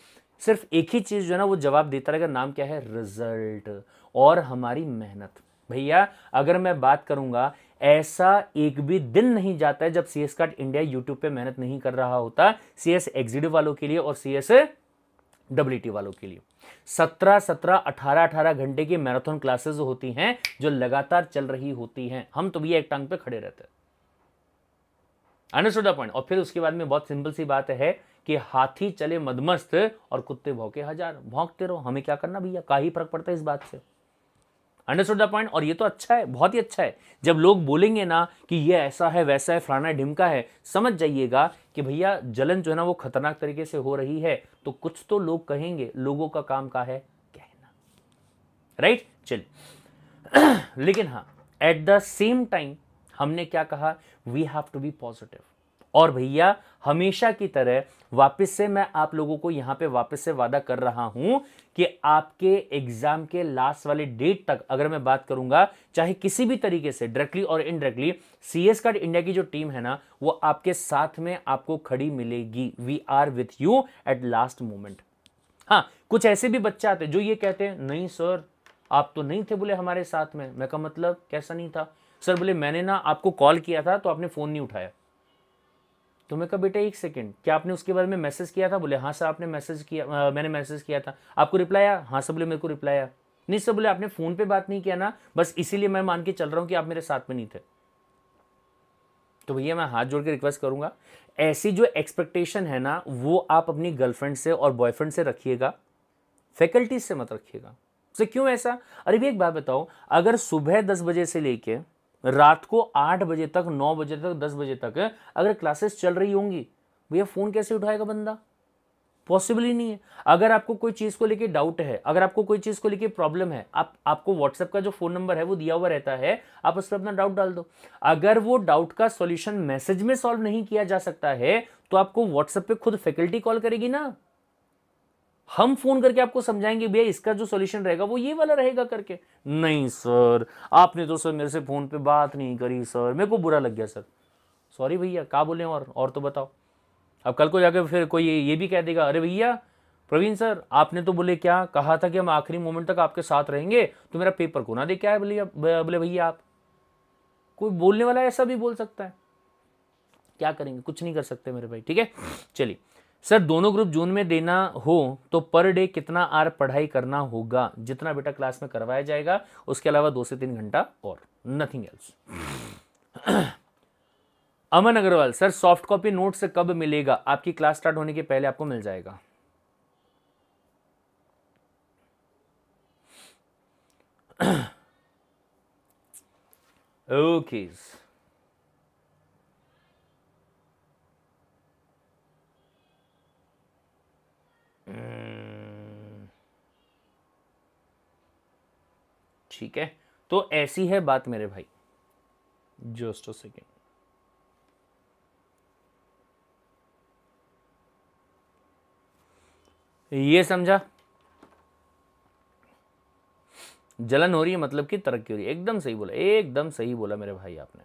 सिर्फ एक ही चीज़ जो है ना वो जवाब देता रहेगा नाम क्या है रिजल्ट और हमारी मेहनत भैया अगर मैं बात करूंगा ऐसा एक भी दिन नहीं जाता है जब C S card India YouTube पे मेहनत नहीं कर रहा होता सी एस वालों के लिए और सी एस डब्ल्यू वालों के लिए सत्रह सत्रह अठारह अठारह घंटे की मैराथन क्लासेस होती हैं जो लगातार चल रही होती हैं हम तो भी एक टांग पे खड़े रहते हैं पॉइंट और फिर उसके बाद में बहुत सिंपल सी बात है कि हाथी चले मदमस्त और कुत्ते भौके हजार भौंकते रहो हमें क्या करना भैया का ही फर्क पड़ता है इस बात से अंडरस्टूड द पॉइंट और ये तो अच्छा है बहुत ही अच्छा है जब लोग बोलेंगे ना कि ये ऐसा है वैसा है फलाना ढिमका है समझ जाइएगा कि भैया जलन जो है ना वो खतरनाक तरीके से हो रही है तो कुछ तो लोग कहेंगे लोगों का काम का है कहना राइट चल लेकिन हाँ एट द सेम टाइम हमने क्या कहा we have to be positive और भैया हमेशा की तरह वापस से मैं आप लोगों को यहाँ पे वापस से वादा कर रहा हूं कि आपके एग्जाम के लास्ट वाले डेट तक अगर मैं बात करूंगा चाहे किसी भी तरीके से डायरेक्टली और indirectly C S card India की जो टीम है ना वो आपके साथ में आपको खड़ी मिलेगी we are with you at last moment हाँ कुछ ऐसे भी बच्चे आते जो ये कहते हैं नहीं सर आप तो नहीं थे बोले हमारे साथ में मैं का मतलब कैसा नहीं था सर बोले मैंने ना आपको कॉल किया था तो आपने फ़ोन नहीं उठाया तो मैं कहा बेटा एक सेकंड क्या आपने उसके बारे में मैसेज किया था बोले हाँ सर आपने मैसेज किया आ, मैंने मैसेज किया था आपको रिप्लाई आया हाँ सर बोले मेरे को रिप्लाई आया नहीं सर बोले आपने फ़ोन पे बात नहीं किया ना बस इसीलिए मैं मान के चल रहा हूँ कि आप मेरे साथ में नहीं थे तो भैया मैं हाथ जोड़ के रिक्वेस्ट करूंगा ऐसी जो एक्सपेक्टेशन है ना वो आप अपनी गर्लफ्रेंड से और बॉयफ्रेंड से रखिएगा फैकल्टीज से मत रखिएगा तो क्यों ऐसा अरे भी एक बात बताओ अगर सुबह दस बजे से लेके रात को आठ बजे तक नौ बजे तक दस बजे तक अगर क्लासेस चल रही होंगी भैया फ़ोन कैसे उठाएगा बंदा पॉसिबल ही नहीं है अगर आपको कोई चीज़ को लेके डाउट है अगर आपको कोई चीज़ को लेके प्रॉब्लम है आप आपको व्हाट्सएप का जो फ़ोन नंबर है वो दिया हुआ रहता है आप उस पर अपना डाउट डाल दो अगर वो डाउट का सॉल्यूशन मैसेज में सॉल्व नहीं किया जा सकता है तो आपको व्हाट्सएप पे खुद फैकल्टी कॉल करेगी ना हम फोन करके आपको समझाएंगे भैया इसका जो सोल्यूशन रहेगा वो ये वाला रहेगा करके नहीं सर आपने तो सर मेरे से फ़ोन पे बात नहीं करी सर मेरे को बुरा लग गया सर सॉरी भैया कहा बोले और और तो बताओ अब कल को जाकर फिर कोई ये भी कह देगा अरे भैया प्रवीण सर आपने तो बोले क्या कहा था कि हम आखिरी मोमेंट तक आपके साथ रहेंगे तो मेरा पेपर को ना दे क्या है बोले बोले भैया आप कोई बोलने वाला ऐसा भी बोल सकता है क्या करेंगे कुछ नहीं कर सकते मेरे भाई ठीक है चलिए सर दोनों ग्रुप जून में देना हो तो पर डे कितना आर पढ़ाई करना होगा जितना बेटा क्लास में करवाया जाएगा उसके अलावा दो से तीन घंटा और nothing else Aman Agarwal sir soft copy note से कब मिलेगा आपकी क्लास स्टार्ट होने के पहले आपको मिल जाएगा okay ठीक है तो ऐसी है बात मेरे भाई जस्ट अ सेकेंड ये समझा जलन हो रही है मतलब कि तरक्की हो रही है एकदम सही बोला एकदम सही बोला मेरे भाई आपने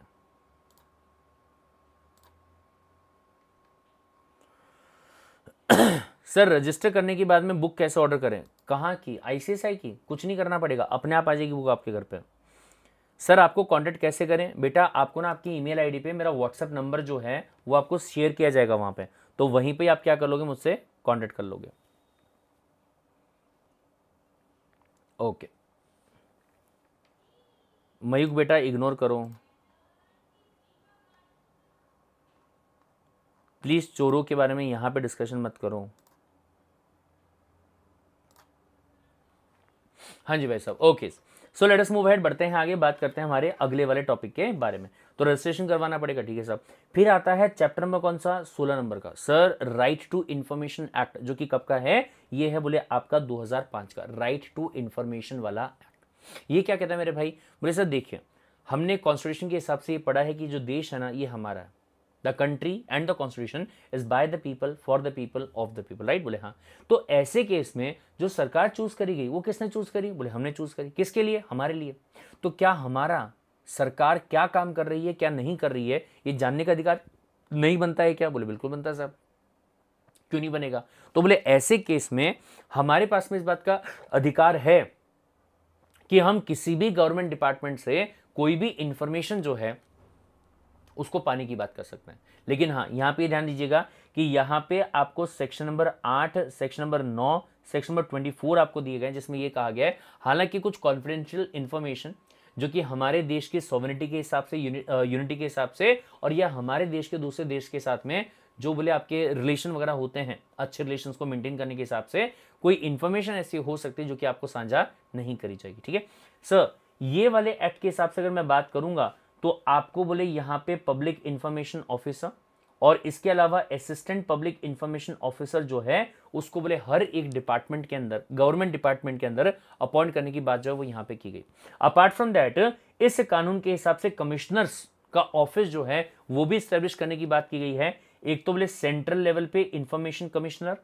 सर रजिस्टर करने के बाद में बुक कैसे ऑर्डर करें कहाँ की आईसीएसआई की कुछ नहीं करना पड़ेगा अपने आप आ जाएगी बुक आपके घर पे सर आपको कांटेक्ट कैसे करें बेटा आपको ना आपकी ईमेल आईडी पे मेरा व्हाट्सअप नंबर जो है वो आपको शेयर किया जाएगा वहां पे तो वहीं पे आप क्या कर लोगे मुझसे कांटेक्ट कर लोगे ओके मयूक बेटा इग्नोर करो प्लीज़ चोरों के बारे में यहां पे डिस्कशन मत करो हाँ जी भाई साहब okay so let us move ahead बढ़ते हैं आगे बात करते हैं हमारे अगले वाले टॉपिक के बारे में तो रजिस्ट्रेशन करवाना पड़ेगा ठीक है साहब फिर आता है चैप्टर नंबर कौन सा सोलह नंबर का sir right to information act जो कि कब का है ये है बोले आपका 2005 का राइट टू इन्फॉर्मेशन वाला एक्ट ये क्या कहता है मेरे भाई बोले सर देखिए हमने कॉन्स्टिट्यूशन के हिसाब से ये पढ़ा है कि जो देश है ना ये हमारा है the country and the constitution is by the people for the people of the people right बोले हाँ तो ऐसे केस में जो सरकार चूज करी गई वो किसने चूज करी बोले हमने चूज करी किसके लिए हमारे लिए तो क्या हमारा सरकार क्या काम कर रही है क्या नहीं कर रही है ये जानने का अधिकार नहीं बनता है क्या बोले बिल्कुल बनता है साहब क्यों नहीं बनेगा तो बोले ऐसे केस में हमारे पास में इस बात का अधिकार है कि हम किसी भी गवर्नमेंट डिपार्टमेंट से कोई भी इंफॉर्मेशन जो है उसको पाने की बात कर सकते हैं लेकिन हाँ यहाँ पे ध्यान दीजिएगा कि यहाँ पे आपको सेक्शन नंबर आठ सेक्शन नंबर नौ सेक्शन नंबर ट्वेंटी फोर आपको दिए गए जिसमें ये कहा गया है हालांकि कुछ कॉन्फिडेंशियल इन्फॉर्मेशन जो कि हमारे देश की सॉवरिटी के हिसाब से यूनिटी के हिसाब से और यह हमारे देश के दूसरे देश के साथ में जो बोले आपके रिलेशन वगैरह होते हैं अच्छे रिलेशन को मेंटेन करने के हिसाब से कोई इन्फॉर्मेशन ऐसी हो सकती है जो कि आपको साझा नहीं करी जाएगी ठीक है सर ये वाले एक्ट के हिसाब से अगर मैं बात करूंगा तो आपको बोले यहाँ पे पब्लिक इंफॉर्मेशन ऑफिसर और इसके अलावा असिस्टेंट पब्लिक इंफॉर्मेशन ऑफिसर जो है उसको बोले हर एक डिपार्टमेंट के अंदर गवर्नमेंट डिपार्टमेंट के अंदर अपॉइंट करने की बात जो है वो यहाँ पे की गई अपार्ट फ्रॉम दैट इस कानून के हिसाब से कमिश्नर्स का ऑफिस जो है वो भी स्टेब्लिश करने की बात की गई है एक तो बोले सेंट्रल लेवल पे इंफॉर्मेशन कमिश्नर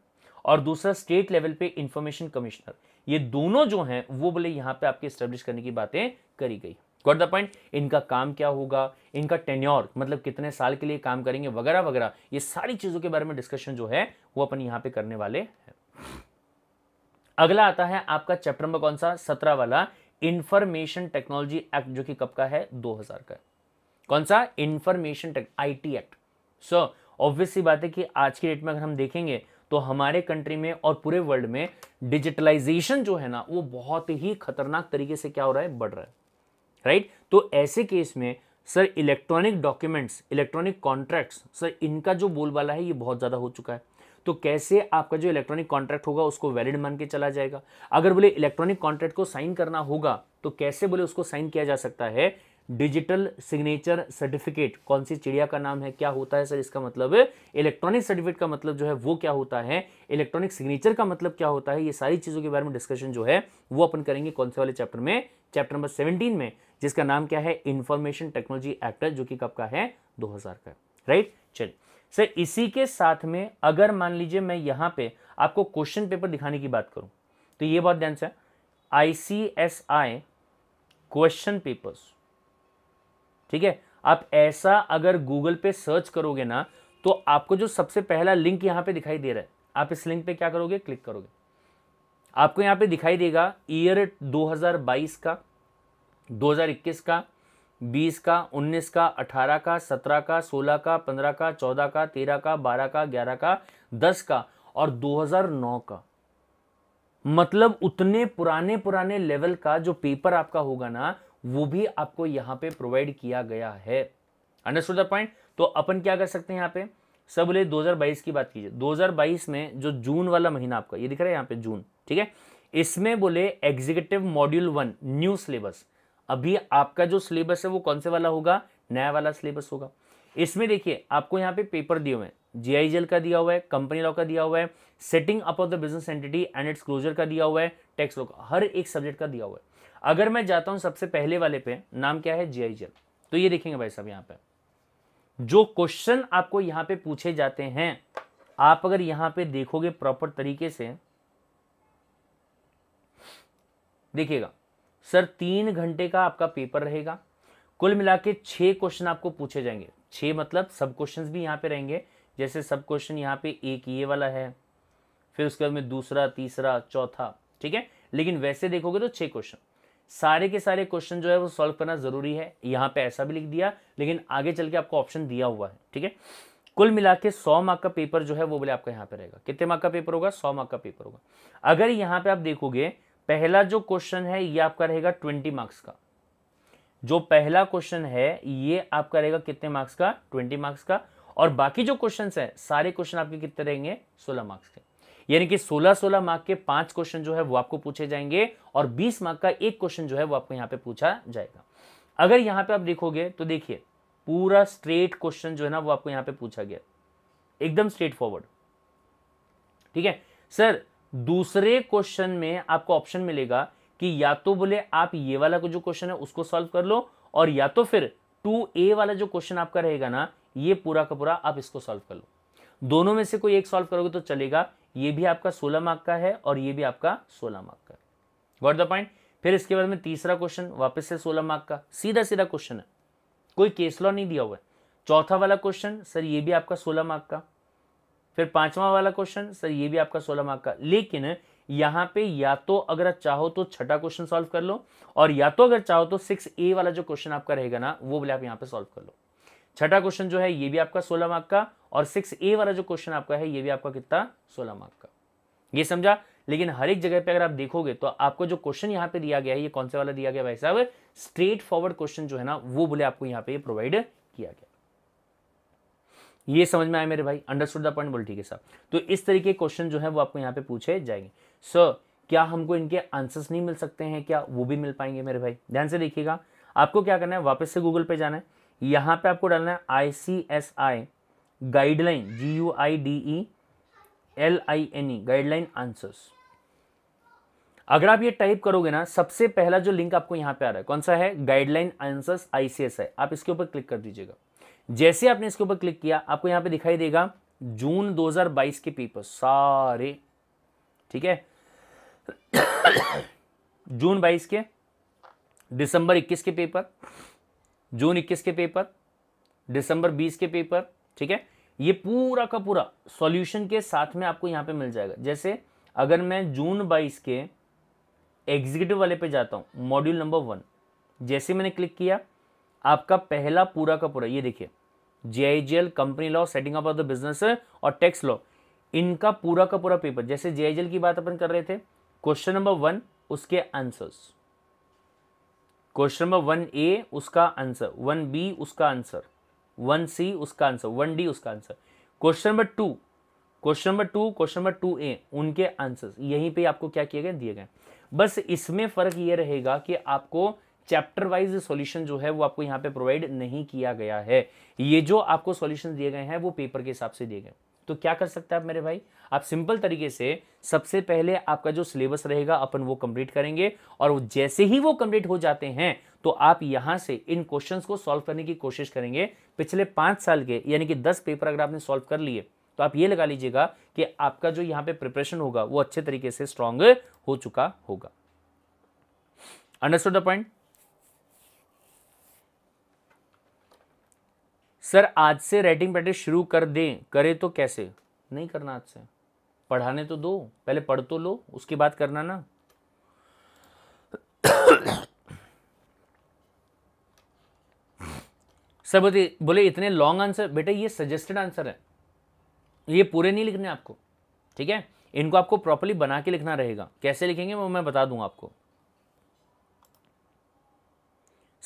और दूसरा स्टेट लेवल पे इंफॉर्मेशन कमिश्नर ये दोनों जो हैं वो बोले यहाँ पे आपके स्टेब्लिश करने की बातें करी गई गॉट द पॉइंट इनका काम क्या होगा इनका टेन्योर मतलब कितने साल के लिए काम करेंगे वगैरह वगैरह ये सारी चीज़ों के बारे में डिस्कशन जो है वो अपन यहाँ पे करने वाले हैं अगला आता है आपका चैप्टर नंबर कौन सा सत्रह वाला इंफॉर्मेशन टेक्नोलॉजी एक्ट जो कि कब का है 2000 का कौन सा information IT act so obviously बात है कि आज की डेट में अगर हम देखेंगे तो हमारे कंट्री में और पूरे वर्ल्ड में डिजिटलाइजेशन जो है ना वो बहुत ही खतरनाक तरीके से क्या हो रहा है बढ़ रहा है राइट तो ऐसे केस में sir electronic documents electronic contracts sir इनका जो बोलबाला है ये बहुत ज़्यादा हो चुका है तो कैसे आपका जो इलेक्ट्रॉनिक कॉन्ट्रैक्ट होगा उसको वैलिड मान के चला जाएगा अगर बोले इलेक्ट्रॉनिक कॉन्ट्रैक्ट को साइन करना होगा तो कैसे बोले उसको साइन किया जा सकता है डिजिटल सिग्नेचर सर्टिफिकेट कौन सी चिड़िया का नाम है क्या होता है सर इसका मतलब इलेक्ट्रॉनिक सर्टिफिकेट का मतलब जो है वो क्या होता है इलेक्ट्रॉनिक सिग्नेचर का मतलब क्या होता है ये सारी चीज़ों के बारे में डिस्कशन जो है वो अपन करेंगे कौन से वाले चैप्टर में चैप्टर नंबर सेवनटीन में जिसका नाम क्या है इंफॉर्मेशन टेक्नोलॉजी एक्ट जो कि कब का है 2000 का राइट चलिए सर इसी के साथ में अगर मान लीजिए मैं यहां पे आपको क्वेश्चन पेपर दिखाने की बात करूं तो ये बहुत ध्यान से आईसीएसआई क्वेश्चन पेपर्स ठीक है आप ऐसा अगर गूगल पे सर्च करोगे ना तो आपको जो सबसे पहला लिंक यहां पे दिखाई दे रहा है आप इस लिंक पे क्या करोगे क्लिक करोगे आपको यहां पे दिखाई देगा ईयर 2022 का 2021 का 20 का 19 का 18 का 17 का 16 का 15 का 14 का 13 का 12 का 11 का 10 का और 2009 का मतलब उतने पुराने पुराने लेवल का जो पेपर आपका होगा ना वो भी आपको यहां पे प्रोवाइड किया गया है अंडरस्टूड द पॉइंट तो अपन क्या कर सकते हैं यहां पे सब बोले 2022 की बात कीजिए 2022 में जो जून वाला महीना आपका ये दिख रहा है यहाँ पे जून ठीक है इसमें बोले executive module one new syllabus अभी आपका जो सिलेबस है वो कौन से वाला होगा नया वाला सिलेबस होगा इसमें देखिए आपको यहाँ पे पेपर दिए हुए हैं जी का दिया हुआ है कंपनी लॉ का दिया हुआ है setting up of the business entity and its closure का दिया हुआ है टैक्स लॉ का हर एक सब्जेक्ट का दिया हुआ है अगर मैं जाता हूँ सबसे पहले वाले पे नाम क्या है जी जेल तो ये देखेंगे भाई साहब यहाँ पे जो क्वेश्चन आपको यहाँ पे पूछे जाते हैं आप अगर यहाँ पे देखोगे प्रॉपर तरीके से देखिएगा सर तीन घंटे का आपका पेपर रहेगा कुल मिला के छः क्वेश्चन आपको पूछे जाएंगे छः मतलब सब क्वेश्चन भी यहाँ पे रहेंगे जैसे सब क्वेश्चन यहाँ पे एक ये वाला है फिर उसके बाद में दूसरा तीसरा चौथा ठीक है लेकिन वैसे देखोगे तो छः क्वेश्चन सारे के सारे क्वेश्चन जो है वो सॉल्व करना ज़रूरी है यहाँ पे ऐसा भी लिख दिया लेकिन आगे चल के आपको ऑप्शन दिया हुआ है ठीक है कुल मिला के सौ मार्क का पेपर जो है वो बोले आपका यहाँ पे रहेगा कितने मार्क का पेपर होगा सौ मार्क का पेपर होगा अगर यहाँ पे आप देखोगे पहला जो क्वेश्चन है ये आपका रहेगा ट्वेंटी मार्क्स का जो पहला क्वेश्चन है ये आपका रहेगा कितने मार्क्स का ट्वेंटी मार्क्स का और बाकी जो क्वेश्चन है सारे क्वेश्चन आपके कितने रहेंगे सोलह मार्क्स के यानी कि 16 16 मार्क के पांच क्वेश्चन जो है वो आपको पूछे जाएंगे और 20 मार्क का एक क्वेश्चन जो है वो आपको यहाँ पे पूछा जाएगा अगर यहाँ पे आप देखोगे तो देखिए पूरा स्ट्रेट क्वेश्चन जो है ना वो आपको यहाँ पे पूछा गया एकदम स्ट्रेट फॉरवर्ड ठीक है सर दूसरे क्वेश्चन में आपको ऑप्शन मिलेगा कि या तो बोले आप ये वाला जो क्वेश्चन है उसको सॉल्व कर लो और या तो फिर टू ए वाला जो क्वेश्चन आपका रहेगा ना ये पूरा का पूरा आप इसको सॉल्व कर लो दोनों में से कोई एक सॉल्व करोगे तो चलेगा ये भी आपका सोलह मार्क का है और ये भी आपका सोलह मार्क का वॉट द पॉइंट फिर इसके बाद में तीसरा क्वेश्चन वापस से सोलह मार्क का सीधा सीधा क्वेश्चन है कोई केस लॉ नहीं दिया हुआ है चौथा वाला क्वेश्चन सर ये भी आपका सोलह मार्क का फिर पांचवा वाला क्वेश्चन सर ये भी आपका सोलह मार्क का लेकिन यहाँ पे या तो अगर आप चाहो तो छठा क्वेश्चन सॉल्व कर लो और या तो अगर चाहो तो सिक्स ए वाला जो क्वेश्चन आपका रहेगा ना वो बोले आप यहाँ पे सॉल्व कर लो छठा क्वेश्चन जो है ये भी आपका सोलह मार्क का और सिक्स ए वाला जो क्वेश्चन आपका है ये भी आपका कितना सोलह मार्क का ये समझा लेकिन हर एक जगह पे अगर आप देखोगे तो आपको जो क्वेश्चन यहाँ पे दिया गया है ये कौन से वाला दिया गया भाई साहब स्ट्रेट फॉरवर्ड क्वेश्चन जो है ना वो बोले आपको यहाँ पे प्रोवाइड किया गया ये समझ में आया मेरे भाई अंडरस्टूड द पॉइंट बोल ठीक है सर तो इस तरीके के क्वेश्चन जो है वो आपको यहाँ पे पूछे जाएंगे सर क्या हमको इनके आंसर्स नहीं मिल सकते हैं क्या वो भी मिल पाएंगे मेरे भाई ध्यान से देखिएगा आपको क्या करना है वापस से गूगल पे जाना है यहाँ पे आपको डालना है I C S I guideline G U I D E L I N E guideline answers अगर आप ये टाइप करोगे ना सबसे पहला जो लिंक आपको यहाँ पे आ रहा है कौन सा है गाइडलाइन आंसर्स आईसीएसआई आप इसके ऊपर क्लिक कर दीजिएगा जैसे आपने इसके ऊपर क्लिक किया आपको यहां पे दिखाई देगा जून 2022 के पेपर सारे ठीक है जून 22 के दिसंबर 21 के पेपर जून 21 के पेपर दिसंबर 20 के पेपर ठीक है ये पूरा का पूरा सॉल्यूशन के साथ में आपको यहां पे मिल जाएगा जैसे अगर मैं जून 22 के एग्जीक्यूटिव वाले पे जाता हूं मॉड्यूल नंबर वन जैसे मैंने क्लिक किया आपका पहला पूरा का पूरा ये देखिए JIGL company law setting up of the business और टैक्स लॉ इनका पूरा का पूरा पेपर जैसे जेआईजीएल की बात अपन कर रहे थे क्वेश्चन नंबर वन उसके answers question number one A उसका आंसर वन बी उसका आंसर वन सी उसका आंसर वन डी उसका answer question number two question number two question number two A उनके आंसर्स यहीं पे आपको क्या किए गए दिए गए बस इसमें फर्क ये रहेगा कि आपको चैप्टर वाइज सॉल्यूशन जो है वो आपको यहाँ पे प्रोवाइड नहीं किया गया है ये जो आपको सॉल्यूशन दिए गए हैं वो पेपर के हिसाब से दिए गए तो क्या कर सकते हैं आप मेरे भाई आप सिंपल तरीके से सबसे पहले आपका जो सिलेबस रहेगा अपन वो कंप्लीट करेंगे और जैसे ही वो कंप्लीट हो जाते हैं तो आप यहां से इन क्वेश्चंस को सॉल्व करने की कोशिश करेंगे पिछले पांच साल के यानी कि दस पेपर अगर आपने सॉल्व कर लिए तो आप ये लगा लीजिएगा कि आपका जो यहाँ पे प्रिपरेशन होगा वो अच्छे तरीके से स्ट्रांग हो चुका होगा अंडरस्टूड द पॉइंट सर आज से राइटिंग प्रैक्टिस शुरू कर दें करें तो कैसे नहीं करना आज से पढ़ाने तो दो पहले पढ़ तो लो उसके बाद करना ना सर बोले बोले इतने लॉन्ग आंसर बेटा ये सजेस्टेड आंसर है ये पूरे नहीं लिखने आपको ठीक है इनको आपको प्रॉपरली बना के लिखना रहेगा कैसे लिखेंगे वो मैं बता दूंगा आपको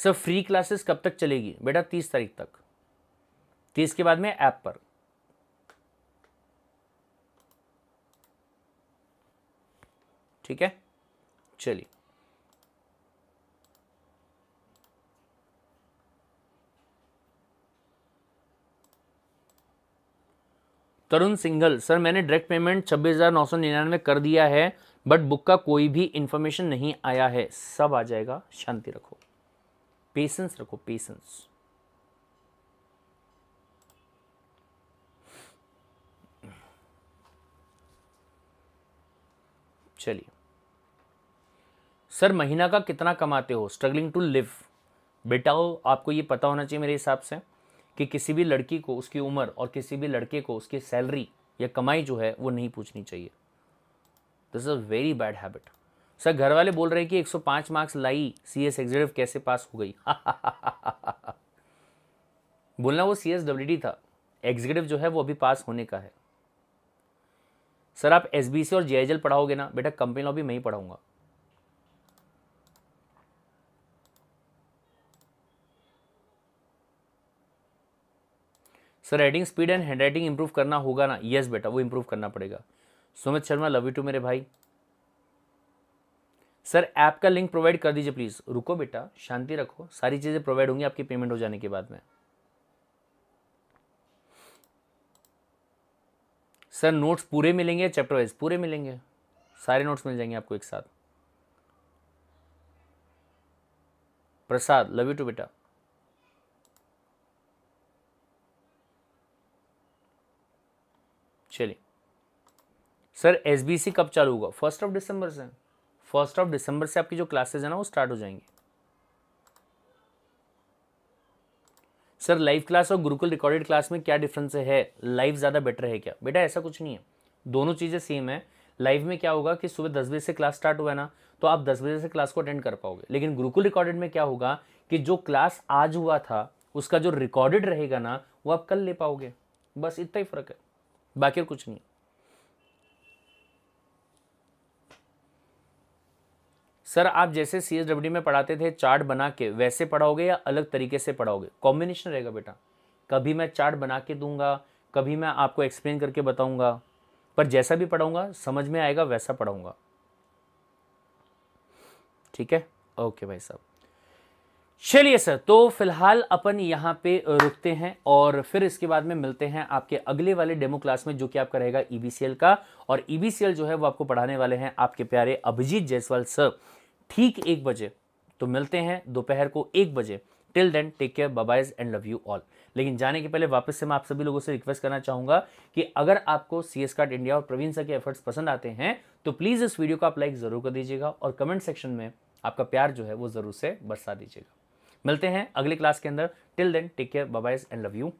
सर फ्री क्लासेस कब तक चलेगी बेटा तीस तारीख तक तीस के बाद में ऐप पर ठीक है चलिए तरुण सिंघल सर मैंने डायरेक्ट पेमेंट छब्बीस हज़ार नौ सौ निन्यानवे कर दिया है बट बुक का कोई भी इंफॉर्मेशन नहीं आया है सब आ जाएगा शांति रखो पेशेंस रखो पेशेंस चलिए सर महीना का कितना कमाते हो स्ट्रगलिंग टू लिव बेटा हो आपको ये पता होना चाहिए मेरे हिसाब से कि किसी भी लड़की को उसकी उम्र और किसी भी लड़के को उसकी सैलरी या कमाई जो है वो नहीं पूछनी चाहिए this is a very bad habit sir घर वाले बोल रहे हैं कि 105 मार्क्स लाई सी एस एग्जीक्यूटिव कैसे पास हो गई बोलना वो सी एस डब्ल्यू डी था एग्जीक्यूटिव जो है वो अभी पास होने का है सर आप एस बी सी और जे पढ़ाओगे ना बेटा कंपनी लॉ भी मैं ही पढ़ाऊंगा sir writing speed and handwriting improve करना होगा ना यस बेटा वो इंप्रूव करना पड़ेगा Sumit Sharma love you too मेरे भाई सर ऐप का लिंक प्रोवाइड कर दीजिए प्लीज़ रुको बेटा शांति रखो सारी चीज़ें प्रोवाइड होंगी आपकी पेमेंट हो जाने के बाद में सर नोट्स पूरे मिलेंगे या चैप्टर वाइज पूरे मिलेंगे सारे नोट्स मिल जाएंगे आपको एक साथ प्रसाद लव यू टू बेटा चलिए सर एस कब चालू होगा फर्स्ट ऑफ दिसंबर से फर्स्ट ऑफ दिसंबर से आपकी जो क्लासेज है ना वो स्टार्ट हो जाएंगी सर लाइव क्लास और गुरुकुल रिकॉर्डेड क्लास में क्या डिफरेंस है लाइव ज़्यादा बेटर है क्या बेटा ऐसा कुछ नहीं है दोनों चीज़ें सेम है लाइव में क्या होगा कि सुबह दस बजे से क्लास स्टार्ट हुआ है ना तो आप दस बजे से क्लास को अटेंड कर पाओगे लेकिन गुरुकुल रिकॉर्डेड में क्या होगा कि जो क्लास आज हुआ था उसका जो रिकॉर्डेड रहेगा ना वो आप कल ले पाओगे बस इतना ही फर्क है बाकी कुछ नहीं सर आप जैसे सी एस डब्ल्यू में पढ़ाते थे चार्ट बना के वैसे पढ़ाओगे या अलग तरीके से पढ़ाओगे कॉम्बिनेशन रहेगा बेटा कभी मैं चार्ट बना के दूंगा कभी मैं आपको एक्सप्लेन करके बताऊंगा पर जैसा भी पढ़ाऊंगा समझ में आएगा वैसा पढ़ाऊंगा ठीक है ओके भाई साहब चलिए सर तो फिलहाल अपन यहाँ पे रुकते हैं और फिर इसके बाद में मिलते हैं आपके अगले वाले डेमो क्लास में जो कि आपका रहेगा ईबीसीएल e का और ईबीसीएल e जो है वो आपको पढ़ाने वाले हैं आपके प्यारे अभिजीत जायसवाल सर ठीक एक बजे तो मिलते हैं दोपहर को एक बजे till then take care babies and love you all लेकिन जाने के पहले वापस से मैं आप सभी लोगों से रिक्वेस्ट करना चाहूंगा कि अगर आपको सी एस कार्ड इंडिया और प्रवीण सर के एफर्ट्स पसंद आते हैं तो प्लीज़ इस वीडियो को आप लाइक ज़रूर कर दीजिएगा और कमेंट सेक्शन में आपका प्यार जो है वो ज़रूर से बरसा दीजिएगा मिलते हैं अगले क्लास के अंदर till then take care babies and love you